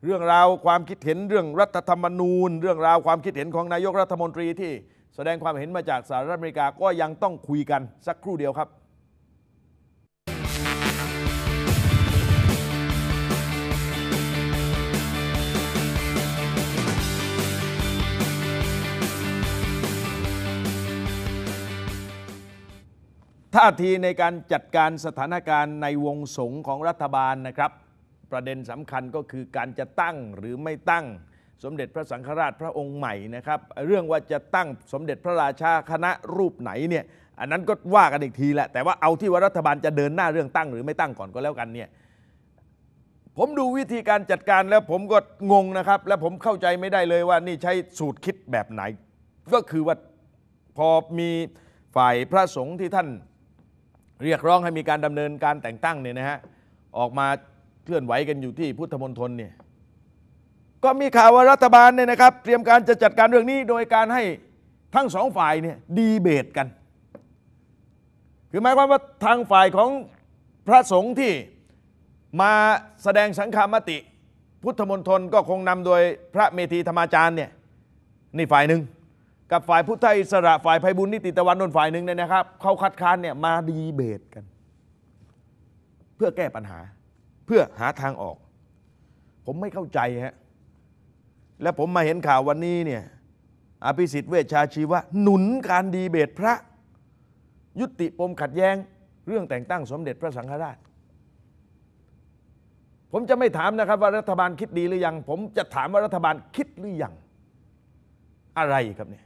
เรื่องราวความคิดเห็นเรื่องรัฐธรรมนูญ เรื่องราวความคิดเห็นของนายกรัฐมนตรีที่แสดงความเห็นมาจากสหรัฐอเมริกาก็ยังต้องคุยกันสักครู่เดียวครับท่าทีในการจัดการสถานการณ์ในวงสงของรัฐบาลนะครับ ประเด็นสำคัญก็คือการจะตั้งหรือไม่ตั้งสมเด็จพระสังฆราชพระองค์ใหม่นะครับเรื่องว่าจะตั้งสมเด็จพระราชาคณะรูปไหนเนี่ยอันนั้นก็ว่ากันอีกทีแหละ แต่ว่าเอาที่ว่ารัฐบาลจะเดินหน้าเรื่องตั้งหรือไม่ตั้งก่อนก็แล้วกันเนี่ยผมดูวิธีการจัดการแล้วผมก็งงนะครับและผมเข้าใจไม่ได้เลยว่านี่ใช้สูตรคิดแบบไหน ก็คือว่าพอมีฝ่ายพระสงฆ์ที่ท่านเรียกร้องให้มีการดำเนินการแต่งตั้งเนี่ยนะฮะ ออกมาเคลื่อนไหวกันอยู่ที่พุทธมณฑลเนี่ยก็มีข่าวว่ารัฐบาลเนี่ยนะครับ เตรียมการจะจัดการเรื่องนี้โดยการให้ทั้งสองฝ่ายเนี่ยดีเบตกัน คือหมายความว่าทางฝ่ายของพระสงฆ์ที่มาแสดงสังฆามติพุทธมณฑลก็คงนำโดยพระเมธีธรรมาจารย์เนี่ยนี่ฝ่ายหนึ่งกับฝ่ายพุทธอิสระ ฝ่ายภัยบุญนิติตะวันนนฝ่ายหนึ่งเนี่ยนะครับ เขาคัดค้านเนี่ยมาดีเบตกัน เพื่อแก้ปัญหาเพื่อหาทางออก ผมไม่เข้าใจฮะและผมมาเห็นข่าววันนี้เนี่ยอภิสิทธิ์เวชชาชีวะ หนุนการดีเบตพระยุติปมขัดแย้งเรื่องแต่งตั้งสมเด็จพระสังฆราช ผมจะไม่ถามนะครับ ว่ารัฐบาลคิดดีหรือยังผมจะถามว่ารัฐบาลคิดหรือยังอะไรครับเนี่ย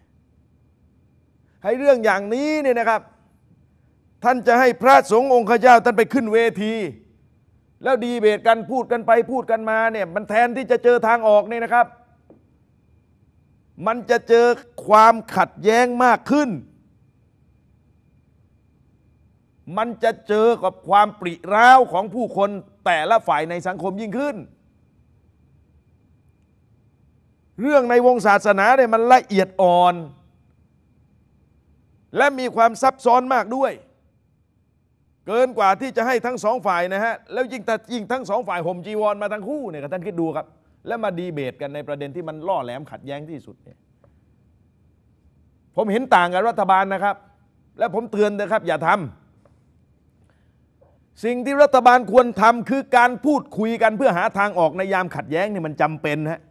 ให้เรื่องอย่างนี้เนี่ยนะครับ ท่านจะให้พระสงฆ์องค์ข้าเจ้าท่านไปขึ้นเวที แล้วดีเบตกันพูดกันไปพูดกันมาเนี่ยมันแทนที่จะเจอทางออกเนี่ยนะครับ มันจะเจอความขัดแย้งมากขึ้น มันจะเจอกับความปริร้าวของผู้คนแต่ละฝ่ายในสังคมยิ่งขึ้น เรื่องในวงศาสนาเนี่ยมันละเอียดอ่อนและมีความซับซ้อนมากด้วย เกินกว่าที่จะให้ทั้งสองฝ่ายนะฮะแล้วยิ่งแต่ยิ่งทั้งสองฝ่ายห่มจีวรมาทั้งคู่เนี่ยท่านคิดดูครับ และมาดีเบตกันในประเด็นที่มันล่อแหลมขัดแย้งที่สุดเนี่ยผมเห็นต่างกับรัฐบาลนะครับ และผมเตือนนะครับอย่าทำ สิ่งที่รัฐบาลควรทำคือการพูดคุยกันเพื่อหาทางออกในยามขัดแย้งเนี่ยมันจำเป็นฮะ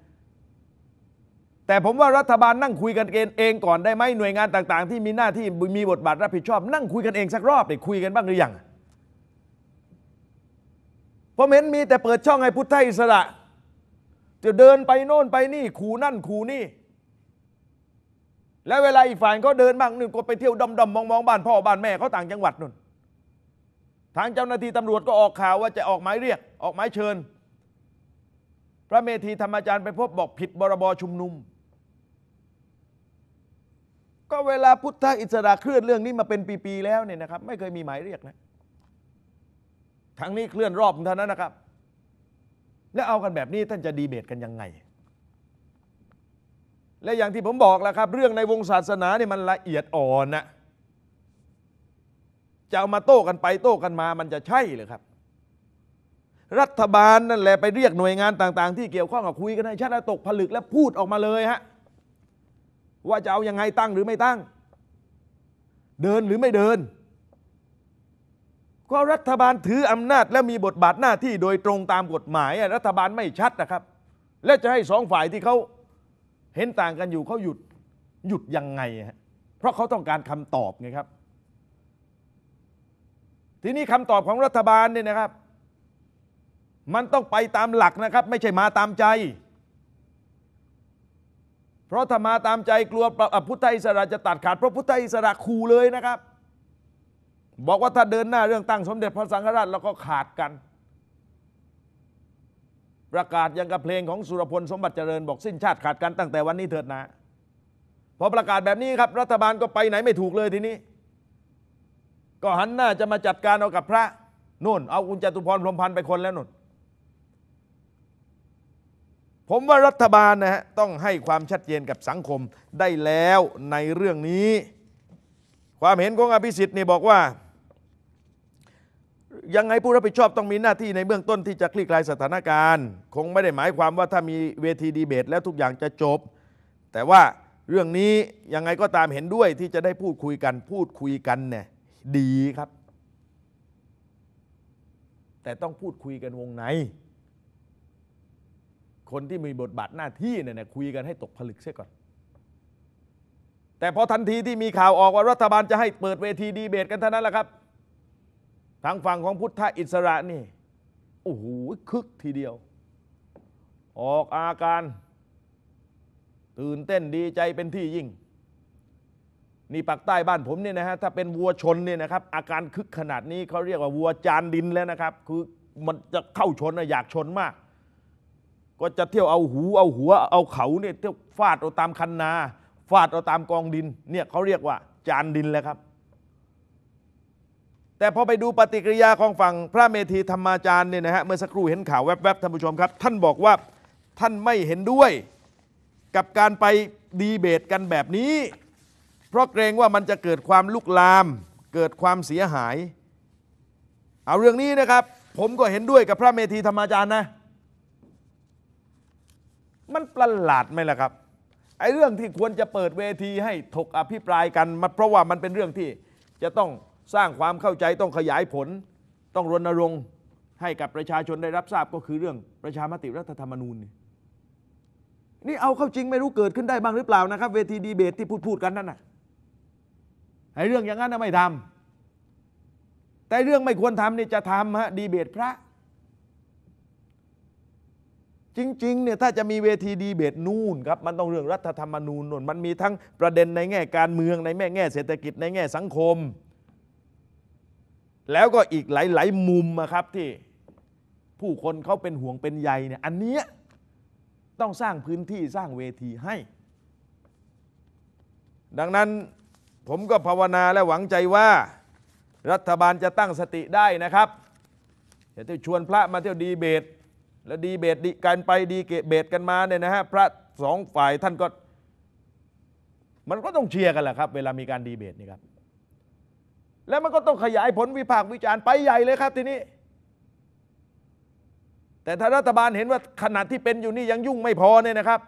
แต่ผมว่ารัฐบาลนั่งคุยกันเองเองก่อนได้ไหมหน่วยงานต่างๆที่มีหน้าที่มีบทบาทรับผิดชอบนั่งคุยกันเองสักรอบไปคุยกันบ้างหรือยังผมเห็นมีแต่เปิดช่องให้พุทธอิสระ จะเดินไปโน่นไปนี่ขู่นั่นขู่นี่แล้วเวลาอีกฝ่ายเขาเดินบ้างหนึ่งก็ไปเที่ยวดมดมมองมองบ้านพ่อบ้านแม่เขาต่างจังหวัดนู่นทางเจ้าหน้าที่ตำรวจก็ออกข่าวว่าจะออกหมายเรียกออกหมายเชิญ พระเมธีธรรมอาจารย์ไปพบบอกผิดบรบชุมนุมก็เวลาพุทธอิสระเคลื่อนเรื่องนี้มาเป็นปีๆแล้วเนี่ยนะครับไม่เคยมีหมายเรียกนะทั้งนี้เคลื่อนรอบเท่านั้นนะครับ แล้วเอากันแบบนี้ท่านจะดีเบตกันยังไง และอย่างที่ผมบอกแล้วครับ เรื่องในวงศาสนาเนี่ยมันละเอียดอ่อนนะจะเอามาโต้กันไปโต้กันมามันจะใช่หรือครับ รัฐบาลนั่นแหละไปเรียกหน่วยงานต่างๆที่เกี่ยวข้องกับคุยกันให้ชัดแลตกผลึกและพูดออกมาเลยฮะว่าจะเอายังไงตั้งหรือไม่ตั้ง เดินหรือไม่เดินก็รัฐบาลถืออำนาจและมีบทบาทหน้าที่โดยตรงตามกฎหมาย รัฐบาลไม่ชัดนะครับ และจะให้สองฝ่ายที่เขาเห็นต่างกันอยู่เขาหยุดหยุดยังไงฮะเพราะเขาต้องการคำตอบไงครับ ทีนี้คำตอบของรัฐบาลเนี่ยนะครับ มันต้องไปตามหลักนะครับ ไม่ใช่มาตามใจเพราะธรรมาตามใจกลัวพุทธอิสระจะตัดขาดเพราะพุทธอิสระคู่เลยนะครับ บอกว่าถ้าเดินหน้าเรื่องตั้ง สมเด็จพระสังฆราชเราก็ขาดกัน ประกาศยังกับเพลงของสุรพลสมบัติเจริญ บอกสิ้นชาติขาดกัน ตั้งแต่วันนี้เถิดนะพอประกาศแบบนี้ครับ รัฐบาลก็ไปไหนไม่ถูกเลยทีนี้ ก็หันหน้าจะมาจัดการเอากับพระนุ่นเอาคุณจตุพรพรมพันธ์ไปคนแล้วนุ่นผมว่ารัฐบาลนะฮะต้องให้ความชัดเจนกับสังคมได้แล้วในเรื่องนี้ ความเห็นของอภิสิทธิ์นี่บอกว่า ยังไงผู้รับผิดชอบต้องมีหน้าที่ในเบื้องต้นที่จะคลี่คลายสถานการณ์ คงไม่ได้หมายความว่าถ้ามีเวทีดีเบต แล้วทุกอย่างจะจบ แต่ว่าเรื่องนี้ยังไงก็ตามเห็นด้วยที่จะได้พูดคุยกัน พูดคุยกันเนี่ยดีครับ แต่ต้องพูดคุยกันวงในคนที่มีบทบาทหน้าที่เนี่ยนะคุยกันให้ตกผลึกเสียก่อน แต่พอทันทีที่มีข่าวออกว่า รัฐบาลจะให้เปิดเวทีดีเบตกันเท่านั้นแหละครับ ทางฝั่งของพุทธอิสระนี่ โอ้โหคึกทีเดียว ออกอาการ ตื่นเต้นดีใจเป็นที่ยิ่ง นี่ปักใต้บ้านผมเนี่ยนะฮะ ถ้าเป็นวัวชนเนี่ยนะครับอาการคึกขนาดนี้เขาเรียกว่า วัวจานดินแล้วนะครับคือมันจะเข้าชนะอยากชนมากก็จะเที่ยวเอาหูเอาหัวเอาเขาเนี่ยเที่ยวฟาดเอาตามคันนาฟาดเอาตามกองดินเนี่ยเขาเรียกว่าจานดินแหละครับ แต่พอไปดูปฏิกิริยาของฝั่งพระเมธีธรรมาจารย์เนี่ยนะฮะเมื่อสักครู่เห็นข่าวแวบๆท่านผู้ชมครับท่านบอกว่าท่านไม่เห็นด้วยกับการไปดีเบตกันแบบนี้ เพราะเกรงว่ามันจะเกิดความลุกลาม เกิดความเสียหาย เอาเรื่องนี้นะครับ ผมก็เห็นด้วยกับพระเมธีธรรมาจารย์นะมันประหลาดไหมล่ะครับไอ้เรื่องที่ควรจะเปิดเวทีให้ถกอภิปรายกันมันเพราะว่ามันเป็นเรื่องที่จะต้องสร้างความเข้าใจ ต้องขยายผล ต้องรณรงค์ให้กับประชาชนได้รับทราบก็คือเรื่องประชามติรัฐธรรมนูญ นี่นี่เอาเข้าจริงไม่รู้เกิดขึ้นได้บ้างหรือเปล่านะครับ เวทีดีเบตที่พูดพูดกันนั่นนะไอ้เรื่องอย่างนั้นไม่ทำ แต่เรื่องไม่ควรทำนี่จะทำฮะดีเบตพระจริงๆเนี่ยถ้าจะมีเวทีดีเบตนู่นครับมันต้องเรื่องรัฐธรรมนูญนู่นมันมีทั้งประเด็นในแง่การเมืองในแง่แง่เศรษฐกิจ ในแง่สังคม แล้วก็อีกหลาย ๆ มุมนะครับที่ผู้คนเขาเป็นห่วงเป็นใยเนี่ยอันนี้ต้องสร้างพื้นที่สร้างเวทีให้ ดังนั้นผมก็ภาวนาและหวังใจว่ารัฐบาลจะตั้งสติได้นะครับเดี๋จะชวนพระมาเที่ยวดีเบตแล้วดีเบตดีกันไปดีเกเบตกันมาเนี่ยนะฮะพระสองฝ่ายท่านก็ มันก็ต้องเชียร์กันแหละครับ เวลามีการดีเบตนี่ครับ แล้วมันก็ต้องขยายผลวิพากษ์วิจารณ์ไปใหญ่เลยครับ ทีนี้ แต่ถ้ารัฐบาลเห็นว่าขนาดที่เป็นอยู่นี่ยังยุ่งไม่พอเนี่ยนะครับ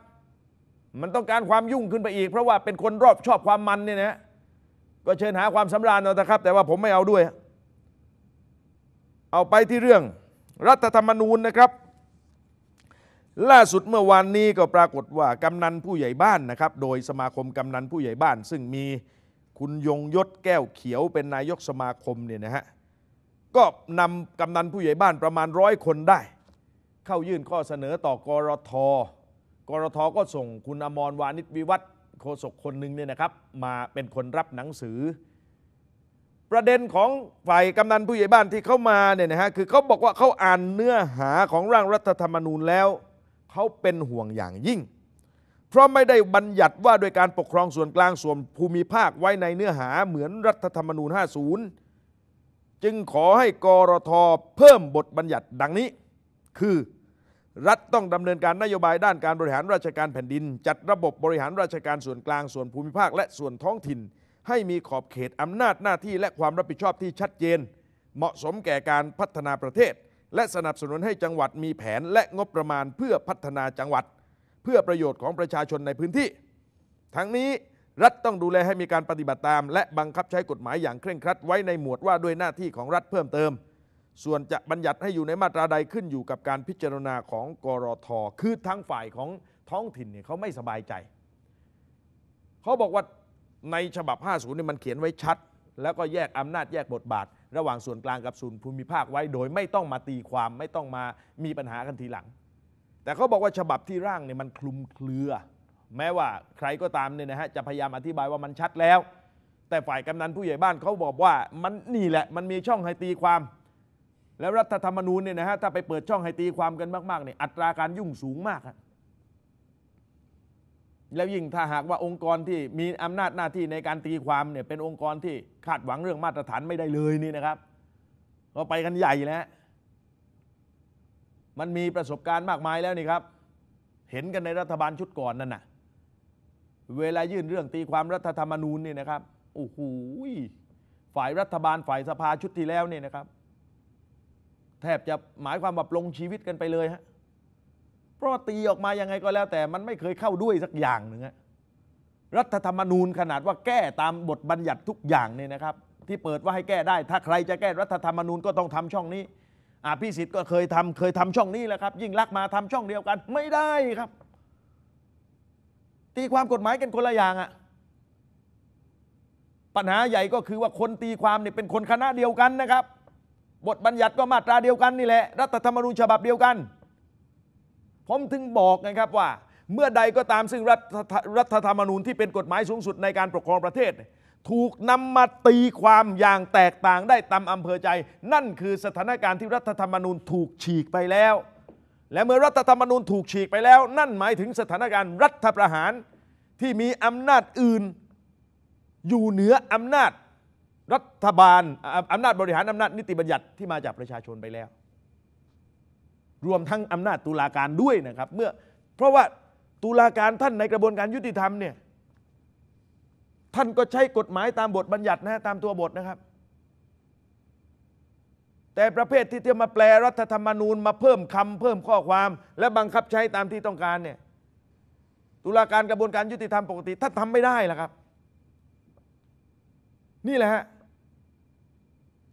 มันต้องการความยุ่งขึ้นไปอีก เพราะว่าเป็นคนรอบชอบความมันเนี่ยนะก็เชิญหาความสำราญเอาแต่ครับ แต่ว่าผมไม่เอาด้วยเอาไปที่เรื่อง รัฐธรรมนูญนะครับล่าสุดเมื่อวานนี้ก็ปรากฏว่า กำนันผู้ใหญ่บ้านนะครับ โดยสมาคมกำนันผู้ใหญ่บ้านซึ่งมีคุณยงยศแก้วเขียวเป็นนายกสมาคมเนี่ยนะฮะก็นำกำนันผู้ใหญ่บ้านประมาณร้อยคนได้ เข้ายื่นข้อเสนอต่อกรท กรทก็ส่งคุณอมรวานิชวิวัฒน์โฆษกคนหนึ่งเนี่ยนะครับ มาเป็นคนรับหนังสือ ประเด็นของฝ่ายกำนันผู้ใหญ่บ้านที่เข้ามาเนี่ยนะฮะคือเขาบอกว่าเขาอ่านเนื้อหาของร่างรัฐธรรมนูญแล้วเขาเป็นห่วงอย่างยิ่ง เพราะไม่ได้บัญญัติว่าโดยการปกครองส่วนกลางส่วนภูมิภาคไว้ในเนื้อหาเหมือนรัฐธรรมนูญ 50 จึงขอให้กรทเพิ่มบทบัญญัติดังนี้ คือ รัฐต้องดำเนินการนโยบายด้านการบริหารราชการแผ่นดิน จัดระบบบริหารราชการส่วนกลางส่วนภูมิภาคและส่วนท้องถิ่น ให้มีขอบเขตอำนาจหน้าที่และความรับผิดชอบที่ชัดเจน เหมาะสมแก่การพัฒนาประเทศและสนับสนุนให้จังหวัดมีแผนและงบประมาณเพื่อพัฒนาจังหวัด เพื่อประโยชน์ของประชาชนในพื้นที่ ทั้งนี้รัฐต้องดูแลให้มีการปฏิบัติตาม และบังคับใช้กฎหมายอย่างเคร่งครัด ไว้ในหมวดว่าด้วยหน้าที่ของรัฐเพิ่มเติม ส่วนจะบัญญัติให้อยู่ในมาตราใดขึ้นอยู่กับการพิจารณาของกรท คือทางฝ่ายของท้องถิ่นเนี่ยเขาไม่สบายใจ เขาบอกว่าในฉบับ50นี่มันเขียนไว้ชัด แล้วก็แยกอำนาจแยกบทบาทระหว่างส่วนกลางกับศูนย์ภูมิภาคไว้โดยไม่ต้องมาตีความไม่ต้องมามีปัญหากันทีหลัง แต่เขาบอกว่าฉบับที่ร่างเนี่ยมันคลุมเครือ แม้ว่าใครก็ตามเนี่ยนะฮะจะพยายามอธิบายว่ามันชัดแล้ว แต่ฝ่ายกำนันผู้ใหญ่บ้านเขาบอกว่ามันนี่แหละ มันมีช่องให้ตีความ แล้วรัฐธรรมนูญเนี่ยนะฮะถ้าไปเปิดช่องให้ตีความกันมากๆเนี่ยอัตราการยุ่งสูงมากครับแล้วยิ่งถ้าหากว่าองค์กรที่มีอำนาจหน้าที่ในการตีความเนี่ยเป็นองค์กรที่คาดหวังเรื่องมาตรฐานไม่ได้เลยนี่นะครับก็ไปกันใหญ่แล้วมันมีประสบการณ์มากมายแล้วนี่ครับ เห็นกันในรัฐบาลชุดก่อนนั่นนะเวลายื่นเรื่องตีความรัฐธรรมนูญนี่นะครับโอ้โหฝ่ายรัฐบาลฝ่ายสภาชุดที่แล้วเนี่ยนะครับแทบจะหมายความแบบลงชีวิตกันไปเลยฮะเพราะตีออกมายังไงก็แล้ว แต่มันไม่เคยเข้าด้วยสักอย่างหนึ่งรัฐธรรมนูญขนาดว่าแก้ตามบทบัญญัติทุกอย่างเนี่ยนะครับ ที่เปิดว่าให้แก้ได้ ถ้าใครจะแก้รัฐธรรมนูญก็ต้องทำช่องนี้อี่สิทธิ์ก็เคยทำเคยทำช่องนี้แหละครับยิ่งลักมาทำช่องเดียวกัน ไม่ได้ครับ ตีความกฎหมายกันคนละอย่างอะปัญหาใหญ่ก็คือว่าคนตีความเนี่ยเป็นคนคณะเดียวกันนะครับ บทบัญญัติก็มาตราเดียวกันนี่แหละรัฐธรรมนูญฉบับเดียวกันผมถึงบอกนะครับว่าเมื่อใดก็ตามซึ่งรัฐธรรมนูญที่เป็นกฎหมายสูงสุดในการปกครองประเทศ ถูกนำมาตีความอย่างแตกต่างได้ตามอำเภอใจ นั่นคือสถานการณ์ที่รัฐธรรมนูญถูกฉีกไปแล้ว และเมื่อรัฐธรรมนูญถูกฉีกไปแล้วนั่นหมายถึงสถานการณ์รัฐประหารที่มีอำนาจอื่นอยู่เหนืออำนาจรัฐบาลอำนาจบริหารอำนาจนิติบัญญัติที่มาจากประชาชนไปแล้วรวมทั้งอำนาจตุลาการด้วยนะครับ เมื่อเพราะว่าตุลาการท่านในกระบวนการยุติธรรมเนี่ยท่านก็ใช้กฎหมายตามบทบัญญัตินะตามตัวบทนะครับ แต่ประเภทที่จะมาแปลรัฐธรรมนูญมาเพิ่มคำเพิ่มข้อความ และบังคับใช้ตามที่ต้องการเนี่ยตุลาการกระบวนการยุติธรรมปกติท่านทำไม่ได้ล่ะครับ นี่แหละฮะ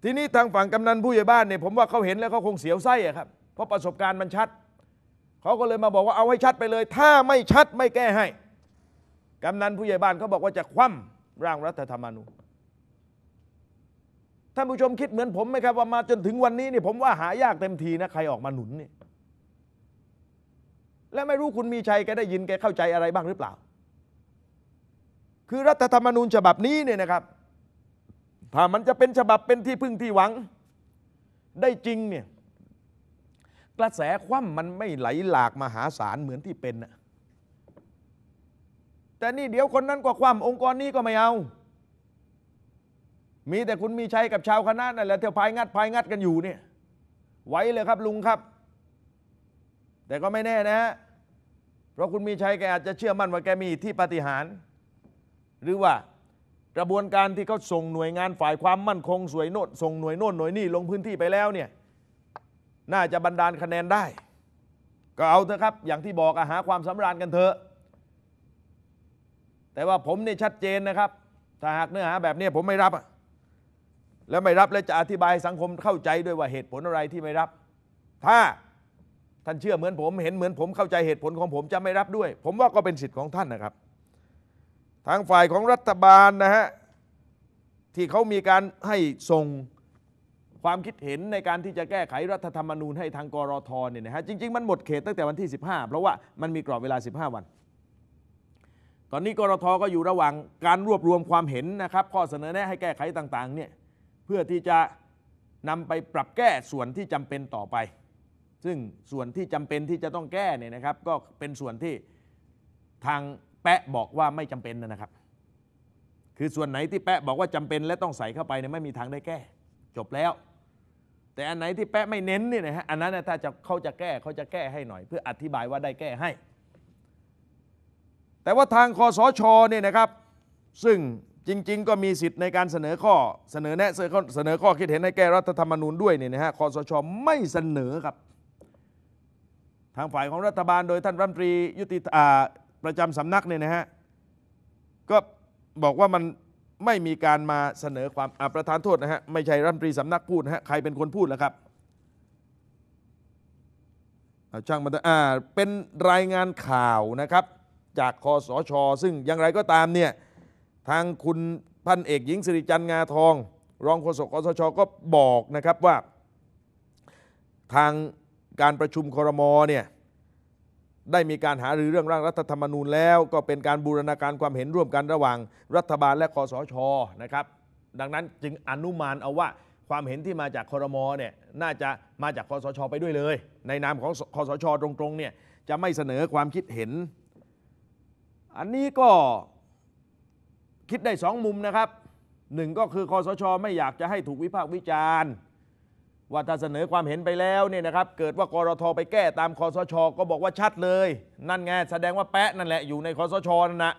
ทีนี้ทางฝั่งกำนันผู้ใหญ่บ้านเนี่ยผมว่าเขาเห็นแล้วเขาคงเสียวไส้อะครับเพราะประสบการณ์มันชัด เขาก็เลยมาบอกว่าเอาให้ชัดไปเลย ถ้าไม่ชัดไม่แก้ให้กำนันผู้ใหญ่บ้านเขาบอกว่าจะคว่ำร่างรัฐธรรมนูญท่านผู้ชมคิดเหมือนผมไหมครับว่า มาจนถึงวันนี้นี่ผมว่าหายากเต็มทีนะใครออกมาหนุนเนี่ยและไม่รู้คุณมีชัยแกได้ยินแกเข้าใจอะไรบ้างหรือเปล่า คือรัฐธรรมนูญฉบับนี้เนี่ยนะครับถ้ามันจะเป็นฉบับเป็นที่พึ่งที่หวังได้จริงเนี่ยกระแสคว่ำมันไม่ไหลหลากมหาศาลเหมือนที่เป็นนะแต่นี่เดี๋ยวคนนั้นก็คว่ำองค์กรนี้ก็ไม่เอา มีแต่คุณมีชัยกับชาวคณะนั่นแหละเที่ยวพายงัดพายงัดกันอยู่เนี่ย ไว้เลยครับลุงครับ แต่ก็ไม่แน่นะฮะ เพราะคุณมีชัยแกอาจจะเชื่อมั่นว่าแกมีที่ปฏิหาร หรือว่ากระบวนการที่เขาส่งหน่วยงานฝ่ายความมั่นคงสวยโน่นส่งหน่วยโน่นหน่วยนี่ลงพื้นที่ไปแล้วเนี่ยน่าจะบรรดาลคะแนนได้ ก็เอาเถอะครับ อย่างที่บอกหาความสำราญกันเถอะแต่ว่าผมนี่ชัดเจนนะครับ ถ้าหากเนื้อหาแบบนี้ผมไม่รับแล้วไม่รับแล้วจะอธิบายสังคมเข้าใจด้วยว่าเหตุผลอะไรที่ไม่รับ ถ้าท่านเชื่อเหมือนผม เห็นเหมือนผม เข้าใจเหตุผลของผมจะไม่รับด้วย ผมว่าก็เป็นสิทธิ์ของท่านนะครับ ทางฝ่ายของรัฐบาลนะฮะ ที่เขามีการให้ส่งความคิดเห็นในการที่จะแก้ไขรัฐธรรมนูญให้ทางกรทเนี่ยนะฮะจริงๆ มันหมดเขตตั้งแต่วันที่ 15 เพราะว่ามันมีกรอบเวลา 15 วัน ตอนนี้กรทก็อยู่ระหว่างการรวบรวมความเห็นนะครับ ข้อเสนอแนะให้แก้ไขต่างๆเนี่ยเพื่อที่จะนำไปปรับแก้ส่วนที่จำเป็นต่อไป ซึ่งส่วนที่จำเป็นที่จะต้องแก้เนี่ยนะครับ ก็เป็นส่วนที่ทางแปะบอกว่าไม่จำเป็นนะครับ คือส่วนไหนที่แปะบอกว่าจำเป็น และต้องใส่เข้าไปเนี่ยไม่มีทางได้แก้จบแล้ว แต่อันไหนที่แปะไม่เน้นนี่นะฮะอันนั้นถ้าจะเขาจะแก้เขาจะแก้ให้หน่อย เพื่ออธิบายว่าได้แก้ให้ แต่ว่าทางคอสชเนี่ยนะครับ ซึ่งจริงๆ ก็มีสิทธิ์ในการเสนอข้อเสนอแนะเสนอข้อคิดเห็นให้แก้รัฐธรรมนูญด้วยเนี่ยนะฮะคอสช ไม่เสนอครับ ทางฝ่ายของรัฐบาลโดยท่านรัฐมนตรียุติประจำสำนักเนี่ยนะฮะก็บอกว่ามันไม่มีการมาเสนอความอประธานโทษนะฮะ ไม่ใช่รัฐมนตรีสำนักพูดนะฮะ ใครเป็นคนพูดล่ะครับช่างมันอ่าเป็นรายงานข่าวนะครับจากคอสช ซึ่งอย่างไรก็ตามเนี่ย ทางคุณพันเอกหญิงสิริจันทงาทอง รองโฆษกคอสช ก็บอกนะครับว่าทางการประชุมครมเนี่ยได้มีการหารือเรื่องร่างรัฐธรรมนูญแล้ว ก็เป็นการบูรณาการความเห็นร่วมกันระหว่างรัฐบาลและคอสชนะครับดังนั้นจึงอนุมานเอาว่าความเห็นที่มาจากคอรมอเนี่ยน่าจะมาจากคอสชไปด้วยเลย ในนามของคอสชตรงๆเนี่ยจะไม่เสนอความคิดเห็น อันนี้ก็คิดได้สองมุมนะครับหนึ่งก็คือคอสชไม่อยากจะให้ถูกวิพากษ์วิจารณ์ว่าถ้าเสนอความเห็นไปแล้ว เนี่ยนะครับ เกิดว่ากรทไปแก้ตามคอสช ก็บอกว่าชัดเลย นั่นไงแสดงว่าแปะนั่นแหละอยู่ในคอสชนั่นนะ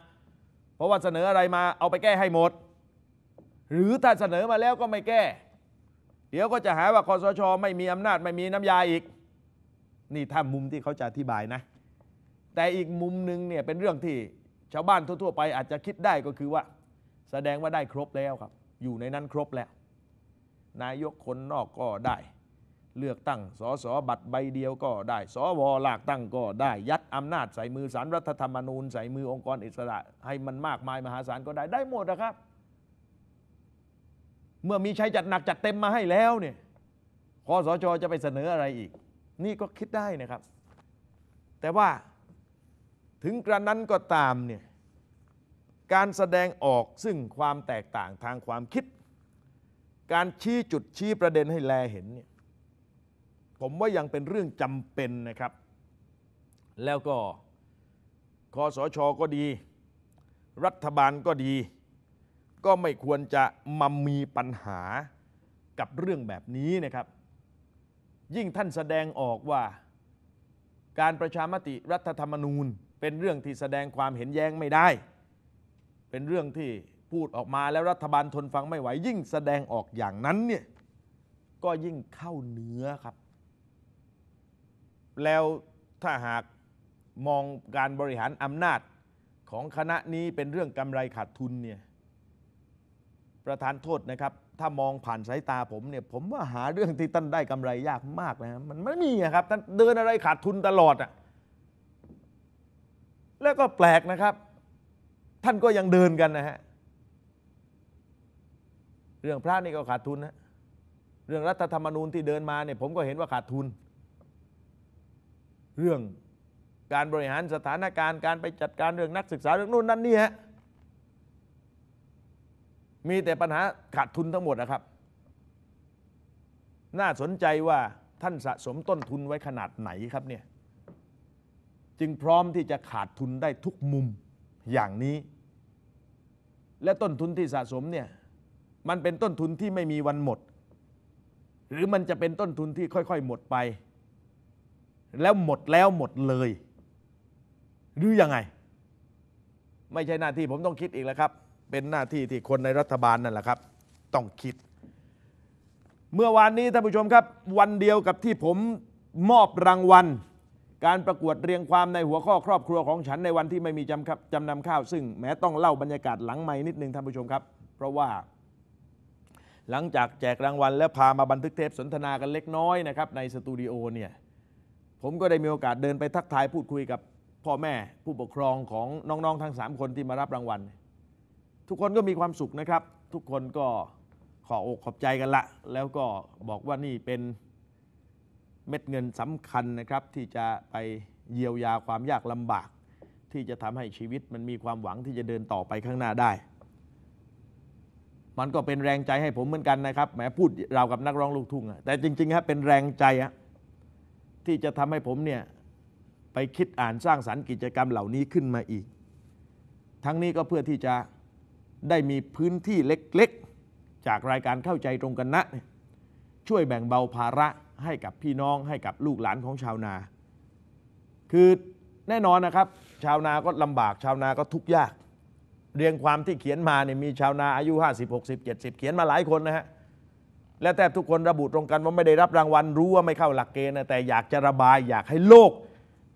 เพราะว่าเสนออะไรมาเอาไปแก้ให้หมด หรือถ้าเสนอมาแล้วก็ไม่แก้ เดี๋ยวก็จะหาว่าคอสช ไม่มีอำนาจไม่มีน้ำยาอีก นี่ถ้ามุมที่เขาจะอธิบายนะ แต่อีกมุมหนึ่งเนี่ยเป็นเรื่องที่ชาวบ้านทั่วๆ ไปอาจจะคิดได้ก็คือว่า แสดงว่าได้ครบแล้วครับ อยู่ในนั้นครบแล้วนายกคนนอกก็ได้ เลือกตั้งสอสอบัตรใบเดียวก็ได้สอวอลากตั้งก็ได้ ยัดอำนาจใส่มือสารรัฐธรรมนูญ ใส่มือองค์กรอิสระให้มันมากมายมหาศาลก็ได้ ได้หมดนะครับ เมื่อมีใช้จัดหนักจัดเต็มมาให้แล้วเนี่ยคอสช จะไปเสนออะไรอีก นี่ก็คิดได้นะครับ แต่ว่าถึงกระนั้นก็ตามเนี่ย การแสดงออกซึ่งความแตกต่างทางความคิดการชี้จุดชี้ประเด็นให้แลเห็นเนี่ยผมว่ายังเป็นเรื่องจำเป็นนะครับ แล้วก็คอสชอก็ดี รัฐบาลก็ดีก็ไม่ควรจะมามีปัญหากับเรื่องแบบนี้นะครับ ยิ่งท่านแสดงออกว่า การประชามติรัฐธรรมนูญ เป็นเรื่องที่แสดงความเห็นแย้งไม่ได้ เป็นเรื่องที่พูดออกมาแล้วรัฐบาลทนฟังไม่ไหวยิ่งแสดงออกอย่างนั้นเนี่ยก็ยิ่งเข้าเนื้อครับ แล้วถ้าหากมองการบริหารอำนาจของคณะนี้เป็นเรื่องกำไรขาดทุนเนี่ยประธานโทษนะครับ ถ้ามองผ่านสายตาผมเนี่ยผมว่าหาเรื่องที่ท่านได้กำไรยากมากนะมันไม่มีครับท่านเดินอะไรขาดทุนตลอดอ่ะแล้วก็แปลกนะครับ ท่านก็ยังเดินกันนะฮะเรื่องพระนี่ก็ขาดทุนนะเรื่องรัฐธรรมนูญที่เดินมาเนี่ยผมก็เห็นว่าขาดทุน เรื่องการบริหารสถานการณ์ การไปจัดการเรื่องนักศึกษาเรื่องนู่นนั่นนี่ฮะมีแต่ปัญหาขาดทุนทั้งหมดนะครับน่าสนใจว่าท่านสะสมต้นทุนไว้ขนาดไหนครับเนี่ยจึงพร้อมที่จะขาดทุนได้ทุกมุมอย่างนี้ และต้นทุนที่สะสมเนี่ยมันเป็นต้นทุนที่ไม่มีวันหมด หรือมันจะเป็นต้นทุนที่ค่อย ๆ หมดไป แล้วหมดแล้วหมดเลย หรือยังไง ไม่ใช่หน้าที่ผมต้องคิดอีกแล้วครับ เป็นหน้าที่ที่คนในรัฐบาลนั่นแหละครับ ต้องคิด เมื่อวานนี้ท่านผู้ชมครับ วันเดียวกับที่ผมมอบรางวัล การประกวดเรียงความในหัวข้อครอบครัวของฉันในวันที่ไม่มีจำครับจำนำข้าว ซึ่งแม้ต้องเล่าบรรยากาศหลังไม่นิดนึงท่านผู้ชมครับ เพราะว่าหลังจากแจกรางวัลและพามาบันทึกเทปสนทนากันเล็กน้อยนะครับในสตูดิโอเนี่ยผมก็ได้มีโอกาสเดินไปทักทายพูดคุยกับพ่อแม่ผู้ปกครองของน้องๆทั้ง3 คนที่มารับรางวัล ทุกคนก็มีความสุขนะครับ ทุกคนก็ขออกขอบใจกันละแล้วก็บอกว่านี่เป็นเม็ดเงินสำคัญนะครับที่จะไปเยียวยาความยากลำบาก ที่จะทำให้ชีวิตมันมีความหวังที่จะเดินต่อไปข้างหน้าได้มันก็เป็นแรงใจให้ผมเหมือนกันนะครับแหมพูดเรากับนักร้องลูกทุ่งแต่จริงๆครับเป็นแรงใจที่จะทำให้ผมเนี่ยไปคิดอ่านสร้างสรรค์กิจกรรมเหล่านี้ขึ้นมาอีก ทั้งนี้ก็เพื่อที่จะได้มีพื้นที่เล็กๆ จากรายการเข้าใจตรงกันนะช่วยแบ่งเบาภาระให้กับพี่น้องให้กับลูกหลานของชาวนา คือแน่นอนนะครับ ชาวนาก็ลำบาก ชาวนาก็ทุกข์ยากเรียงความที่เขียนมาเนี่ยมีชาวนาอายุ 50 60 70 เขียนมาหลายคนนะฮะ และแทบทุกคนระบุตรงกันว่าไม่ได้รับรางวัลรู้ว่าไม่เข้าหลักเกณฑ์นะแต่อยากจะระบายอยากให้โลก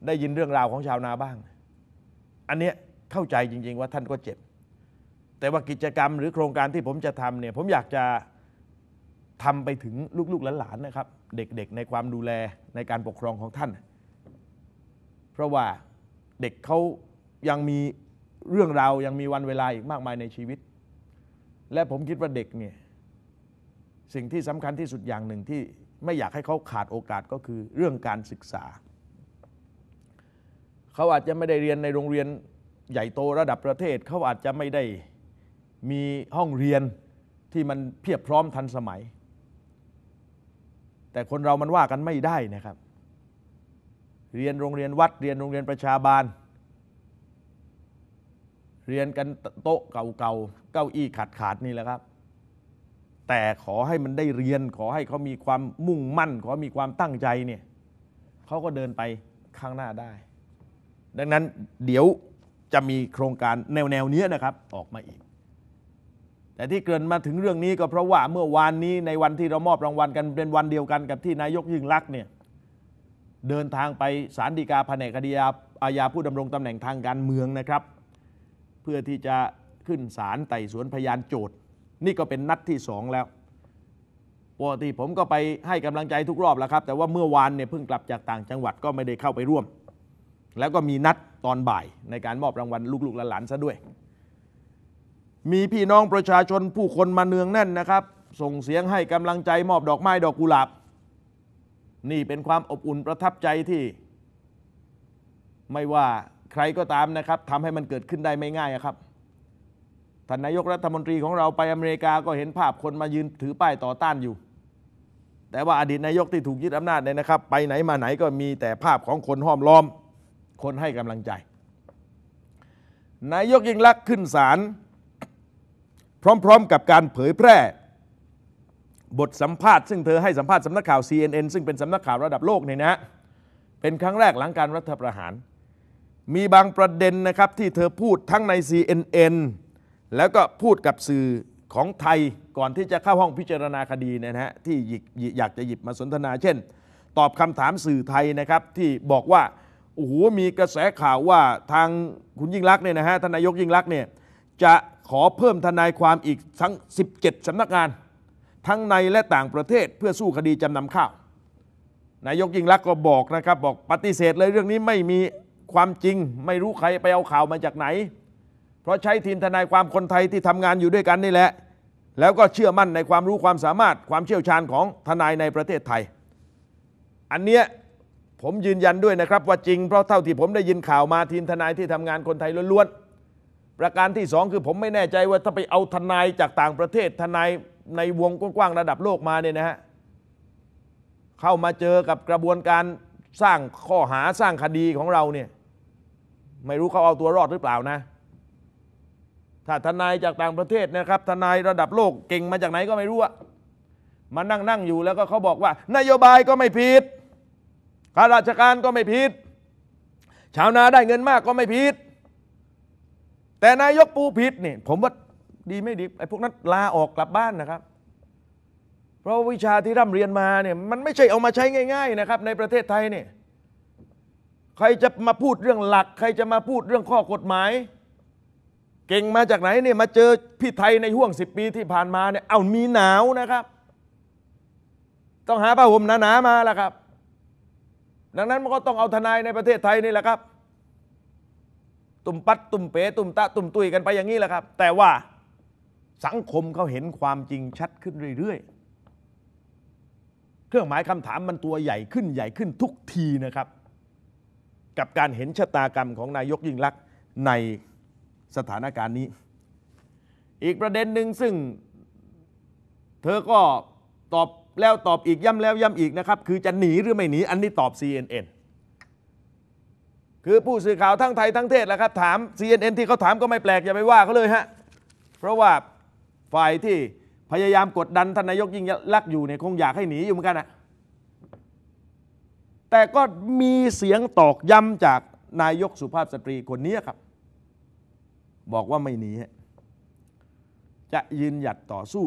ได้ยินเรื่องราวของชาวนาบ้าง อันเนี้ยเข้าใจจริง ๆว่าท่านก็เจ็บ แต่ว่ากิจกรรมหรือโครงการที่ผมจะทำเนี่ยผมอยากจะทำไปถึงลูกๆหลานๆนะครับ เด็กๆในความดูแลในการปกครองของท่าน เพราะว่าเด็กเขายังมีเรื่องราวยังมีวันเวลาอีกมากมายในชีวิต และผมคิดว่าเด็กเนี่ยสิ่งที่สำคัญที่สุดอย่างหนึ่งที่ไม่อยากให้เขาขาดโอกาสก็คือเรื่องการศึกษา เขาอาจจะไม่ได้เรียนในโรงเรียนใหญ่โตระดับประเทศเขาอาจจะไม่ได้มีห้องเรียนที่มันเพียบพร้อมทันสมัย แต่คนเรามันว่ากันไม่ได้นะครับ เรียนโรงเรียนวัดเรียนโรงเรียนประชาบาลเรียนกันโต๊ะเก่าๆเก้าอี้ขาดขาดนี่แหละครับ แต่ขอให้มันได้เรียนขอให้เขามีความมุ่งมั่น ขอมีความตั้งใจเนี่ยเขาก็เดินไปข้างหน้าได้ ดังนั้นเดี๋ยวจะมีโครงการแนวแนวนี้นะครับออกมาอีก แต่ที่เกินมาถึงเรื่องนี้ก็เพราะว่าเมื่อวานนี้ในวันที่เรามอบรางวัลกันเป็นวันเดียวกันกับที่นายกยิ่งลักษณ์เนี่ยเดินทางไปศาลฎีกาแผนกคดีอาญาผู้ดำรงตำแหน่งทางการเมืองนะครับเพื่อที่จะขึ้นศาลไต่ สวนพยานโจทย์ นี่ก็เป็นนัดที่สองแล้วปกติผมก็ไปให้กำลังใจทุกรอบแล้วครับ แต่ว่าเมื่อวานเนี่ย เพิ่งกลับจากต่างจังหวัดก็ไม่ได้เข้าไปร่วม แล้วก็มีนัดตอนบ่ายในการมอบรางวัลลูกหลานซะด้วย มีพี่น้องประชาชนผู้คนมาเนืองแน่นนะครับ ส่งเสียงให้กำลังใจมอบดอกไม้ดอกกุหลาบ นี่เป็นความอบอุ่นประทับใจที่ไม่ว่าใครก็ตามนะครับทำให้มันเกิดขึ้นได้ไม่ง่ายครับท่านนายกรัฐมนตรีของเราไปอเมริกาก็เห็นภาพคนมายืนถือป้ายต่อต้านอยู่ แต่ว่าอดีตนายกที่ถูกยึดอำนาจเนี่ยนะครับ ไปไหนมาไหนก็มีแต่ภาพของคนห้อมล้อมคนให้กำลังใจ นายกยิ่งลักษณ์ขึ้นศาลพร้อมๆ กับการเผยแพร่ บทสัมภาษณ์ซึ่งเธอให้สัมภาษณ์สำนักข่าว CNN ซึ่งเป็นสำนักข่าวระดับโลกเนี่ยนะเป็นครั้งแรกหลังการรัฐประหารมีบางประเด็นนะครับที่เธอพูดทั้งใน CNN แล้วก็พูดกับสื่อของไทย ก่อนที่จะเข้าห้องพิจารณาคดีนะฮะที่อยากจะหยิบมาสนทนาเช่น ตอบคำถามสื่อไทยนะครับที่บอกว่าโอ้โหมีกระแสข่าวว่าทางคุณยิ่งรักเนี่ยนะฮะทนายกยิ่งรักเนี่ยจะขอเพิ่มทนายความอีกทั้ง 17 สำนักงาน ทั้งในและต่างประเทศเพื่อสู้คดีจำนำข้าวนายกยิ่งรักก็บอกนะครับบอกปฏิเสธเลยเรื่องนี้ไม่มีความจริงไม่รู้ใคร ไปเอาข่าวมาจากไหน เพราะใช้ทีมทนายความคนไทยที่ทำงานอยู่ด้วยกันนี่แหละ แล้วก็เชื่อมั่นในความรู้ความสามารถความเชี่ยวชาญของทนายในประเทศไทย อันเนี้ยผมยืนยันด้วยนะครับ ว่าจริง เพราะเท่าที่ผมได้ยินข่าวมาทีมทนายที่ทำงานคนไทยล้วนๆประการที่สองคือผมไม่แน่ใจว่าถ้าไปเอาทนายจากต่างประเทศทนายในวงกว้างระดับโลกมาเนี่ยนะฮะเข้ามาเจอกับกระบวนการสร้างข้อหาสร้างคดีของเราเนี่ยไม่รู้เขาเอาตัวรอดหรือเปล่านะ ถ้าทนายจากต่างประเทศนะครับทนายระดับโลกเก่งมาจากไหนก็ไม่รู้อะมานั่งนั่งอยู่แล้วก็เขาบอกว่า นโยบายก็ไม่ผิด ข้าราชการก็ไม่ผิด ชาวนาได้เงินมากก็ไม่ผิด แต่นายกปูผิดนี่ผมว่าดีไม่ดีไอ้พวกนั้นลาออกกลับบ้านนะครับ เพราะวิชาที่ร่ำเรียนมาเนี่ยมันไม่ใช่เอามาใช้ง่ายๆนะครับในประเทศไทยเนี่ยใครจะมาพูดเรื่องหลัก ใครจะมาพูดเรื่องข้อกฎหมาย เก่งมาจากไหนเนี่ยมาเจอพี่ไทยในห่วงสิบปีที่ผ่านมาเนี่ยเอามีหนาวนะครับ ต้องหาผ้าห่มหนาๆมาละครับ ดังนั้นมันก็ต้องเอาทนายในประเทศไทยนี่แหละครับ ตุ่มปัดตุ่มเป๋ตุ่มตะ ตุ่มตุยกันไปอย่างนี้แหละครับ แต่ว่าสังคมเขาเห็นความจริงชัดขึ้นเรื่อย ๆ เครื่องหมายคำถามมันตัวใหญ่ขึ้นใหญ่ขึ้นทุกทีนะครับกับการเห็นชะตากรรมของนายกยิ่งลักษณ์ในสถานการณ์นี้ อีกประเด็นหนึ่งซึ่ง เธอก็ตอบแล้วตอบอีกย้ำแล้วย้ำอีกนะครับ คือจะหนี หรือไม่หนี อันนี้ตอบ CNN คือผู้สื่อข่าวทั้งไทยทั้งเทศแหละครับ ถาม CNN ที่เขาถามก็ไม่แปลก อย่าไปว่าเขาเลยฮะ เพราะว่า ฝ่ายที่พยายามกดดันทนายกยิ่งลักษณ์อยู่เนี่ยคงอยากให้หนีอยู่เหมือนกันนะแต่ก็มีเสียงตอกย้ำจากนายกสุภาพสตรีคนนี้ครับ บอกว่าไม่หนีจะยืนหยัดต่อสู้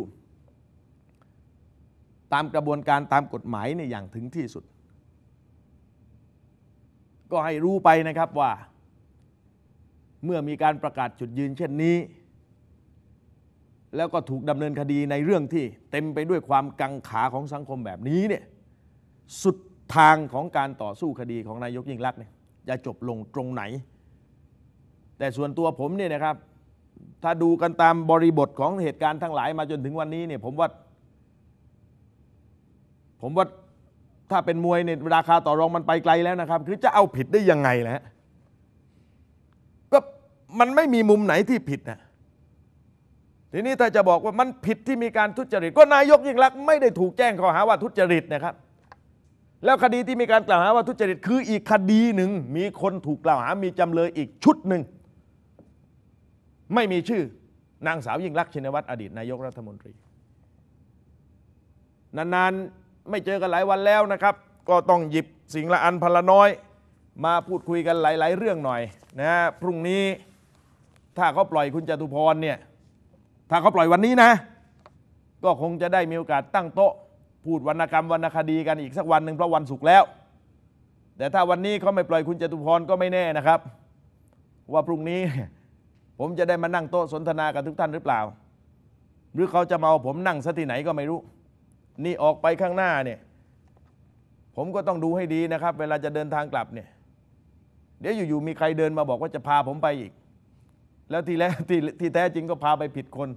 ตามกระบวนการตามกฎหมายในอย่างถึงที่สุด ก็ให้รู้ไปนะครับว่า เมื่อมีการประกาศจุดยืนเช่นนี้ แล้วก็ถูกดำเนินคดีในเรื่องที่เต็มไปด้วยความกังขาของสังคมแบบนี้เนี่ยสุดทางของการต่อสู้คดีของนายกยิ่งลักษณ์เนี่ยจะจบลงตรงไหน แต่ส่วนตัวผมเนี่ยนะครับ ถ้าดูกันตามบริบทของเหตุการณ์ทั้งหลาย มาจนถึงวันนี้เนี่ยผมว่า ผมว่าถ้าเป็นมวยเนี่ยราคาต่อรองมันไปไกลแล้วนะครับคือจะเอาผิดได้ยังไงนะฮะก็มันไม่มีมุมไหนที่ผิดนะทีนี้ถ้าจะบอกว่ามันผิดที่มีการทุจริต ก็นายกยิ่งลักษณ์ไม่ได้ถูกแจ้งข้อหาว่าทุจริตนะครับแล้วคดีที่มีการกล่าวหาว่าทุจริตคืออีกคดีหนึ่ง มีคนถูกกล่าวหามีจำเลยอีกชุดหนึ่ง ไม่มีชื่อ นางสาวยิ่งรักษณ์ชินวัตรอดีตนายกรัฐมนตรีนานๆ ไม่เจอกันหลายวันแล้วนะครับ ก็ต้องหยิบสิ่งละอันพละน้อย มาพูดคุยกันหลาย ๆเรื่องหน่อยนะฮะพรุ่งนี้ถ้าเขาปล่อยคุณจตุพรเนี่ยถ้าเขาปล่อยวันนี้นะ ก็คงจะได้มีโอกาสตั้งโต๊ะพูดวรรณกรรมวรรณคดีกันอีกสักวันหนึ่งเพราะวันศุกร์แล้ว แต่ถ้าวันนี้เขาไม่ปล่อยคุณจตุพรก็ไม่แน่นะครับ ว่าพรุ่งนี้ ผมจะได้มานั่งโต๊ะสนทนากับทุกท่านหรือเปล่า หรือเขาจะมาเอาผมนั่งสที่ไหนก็ไม่รู้ นี่ออกไปข้างหน้าเนี่ย ผมก็ต้องดูให้ดีนะครับ เวลาจะเดินทางกลับเนี่ย เดี๋ยวอยู่ๆมีใครเดินมาบอกว่าจะพาผมไปอีก แล้วทีแรกทีที่แท้จริงก็พาไปผิดคน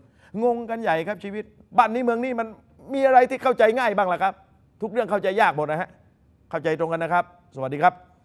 งงกันใหญ่ครับชีวิตบ้านนี้เมืองนี้มันมีอะไรที่เข้าใจง่ายบ้างล่ะครับ ทุกเรื่องเข้าใจยากหมดนะฮะ เข้าใจตรงกันนะครับ สวัสดีครับ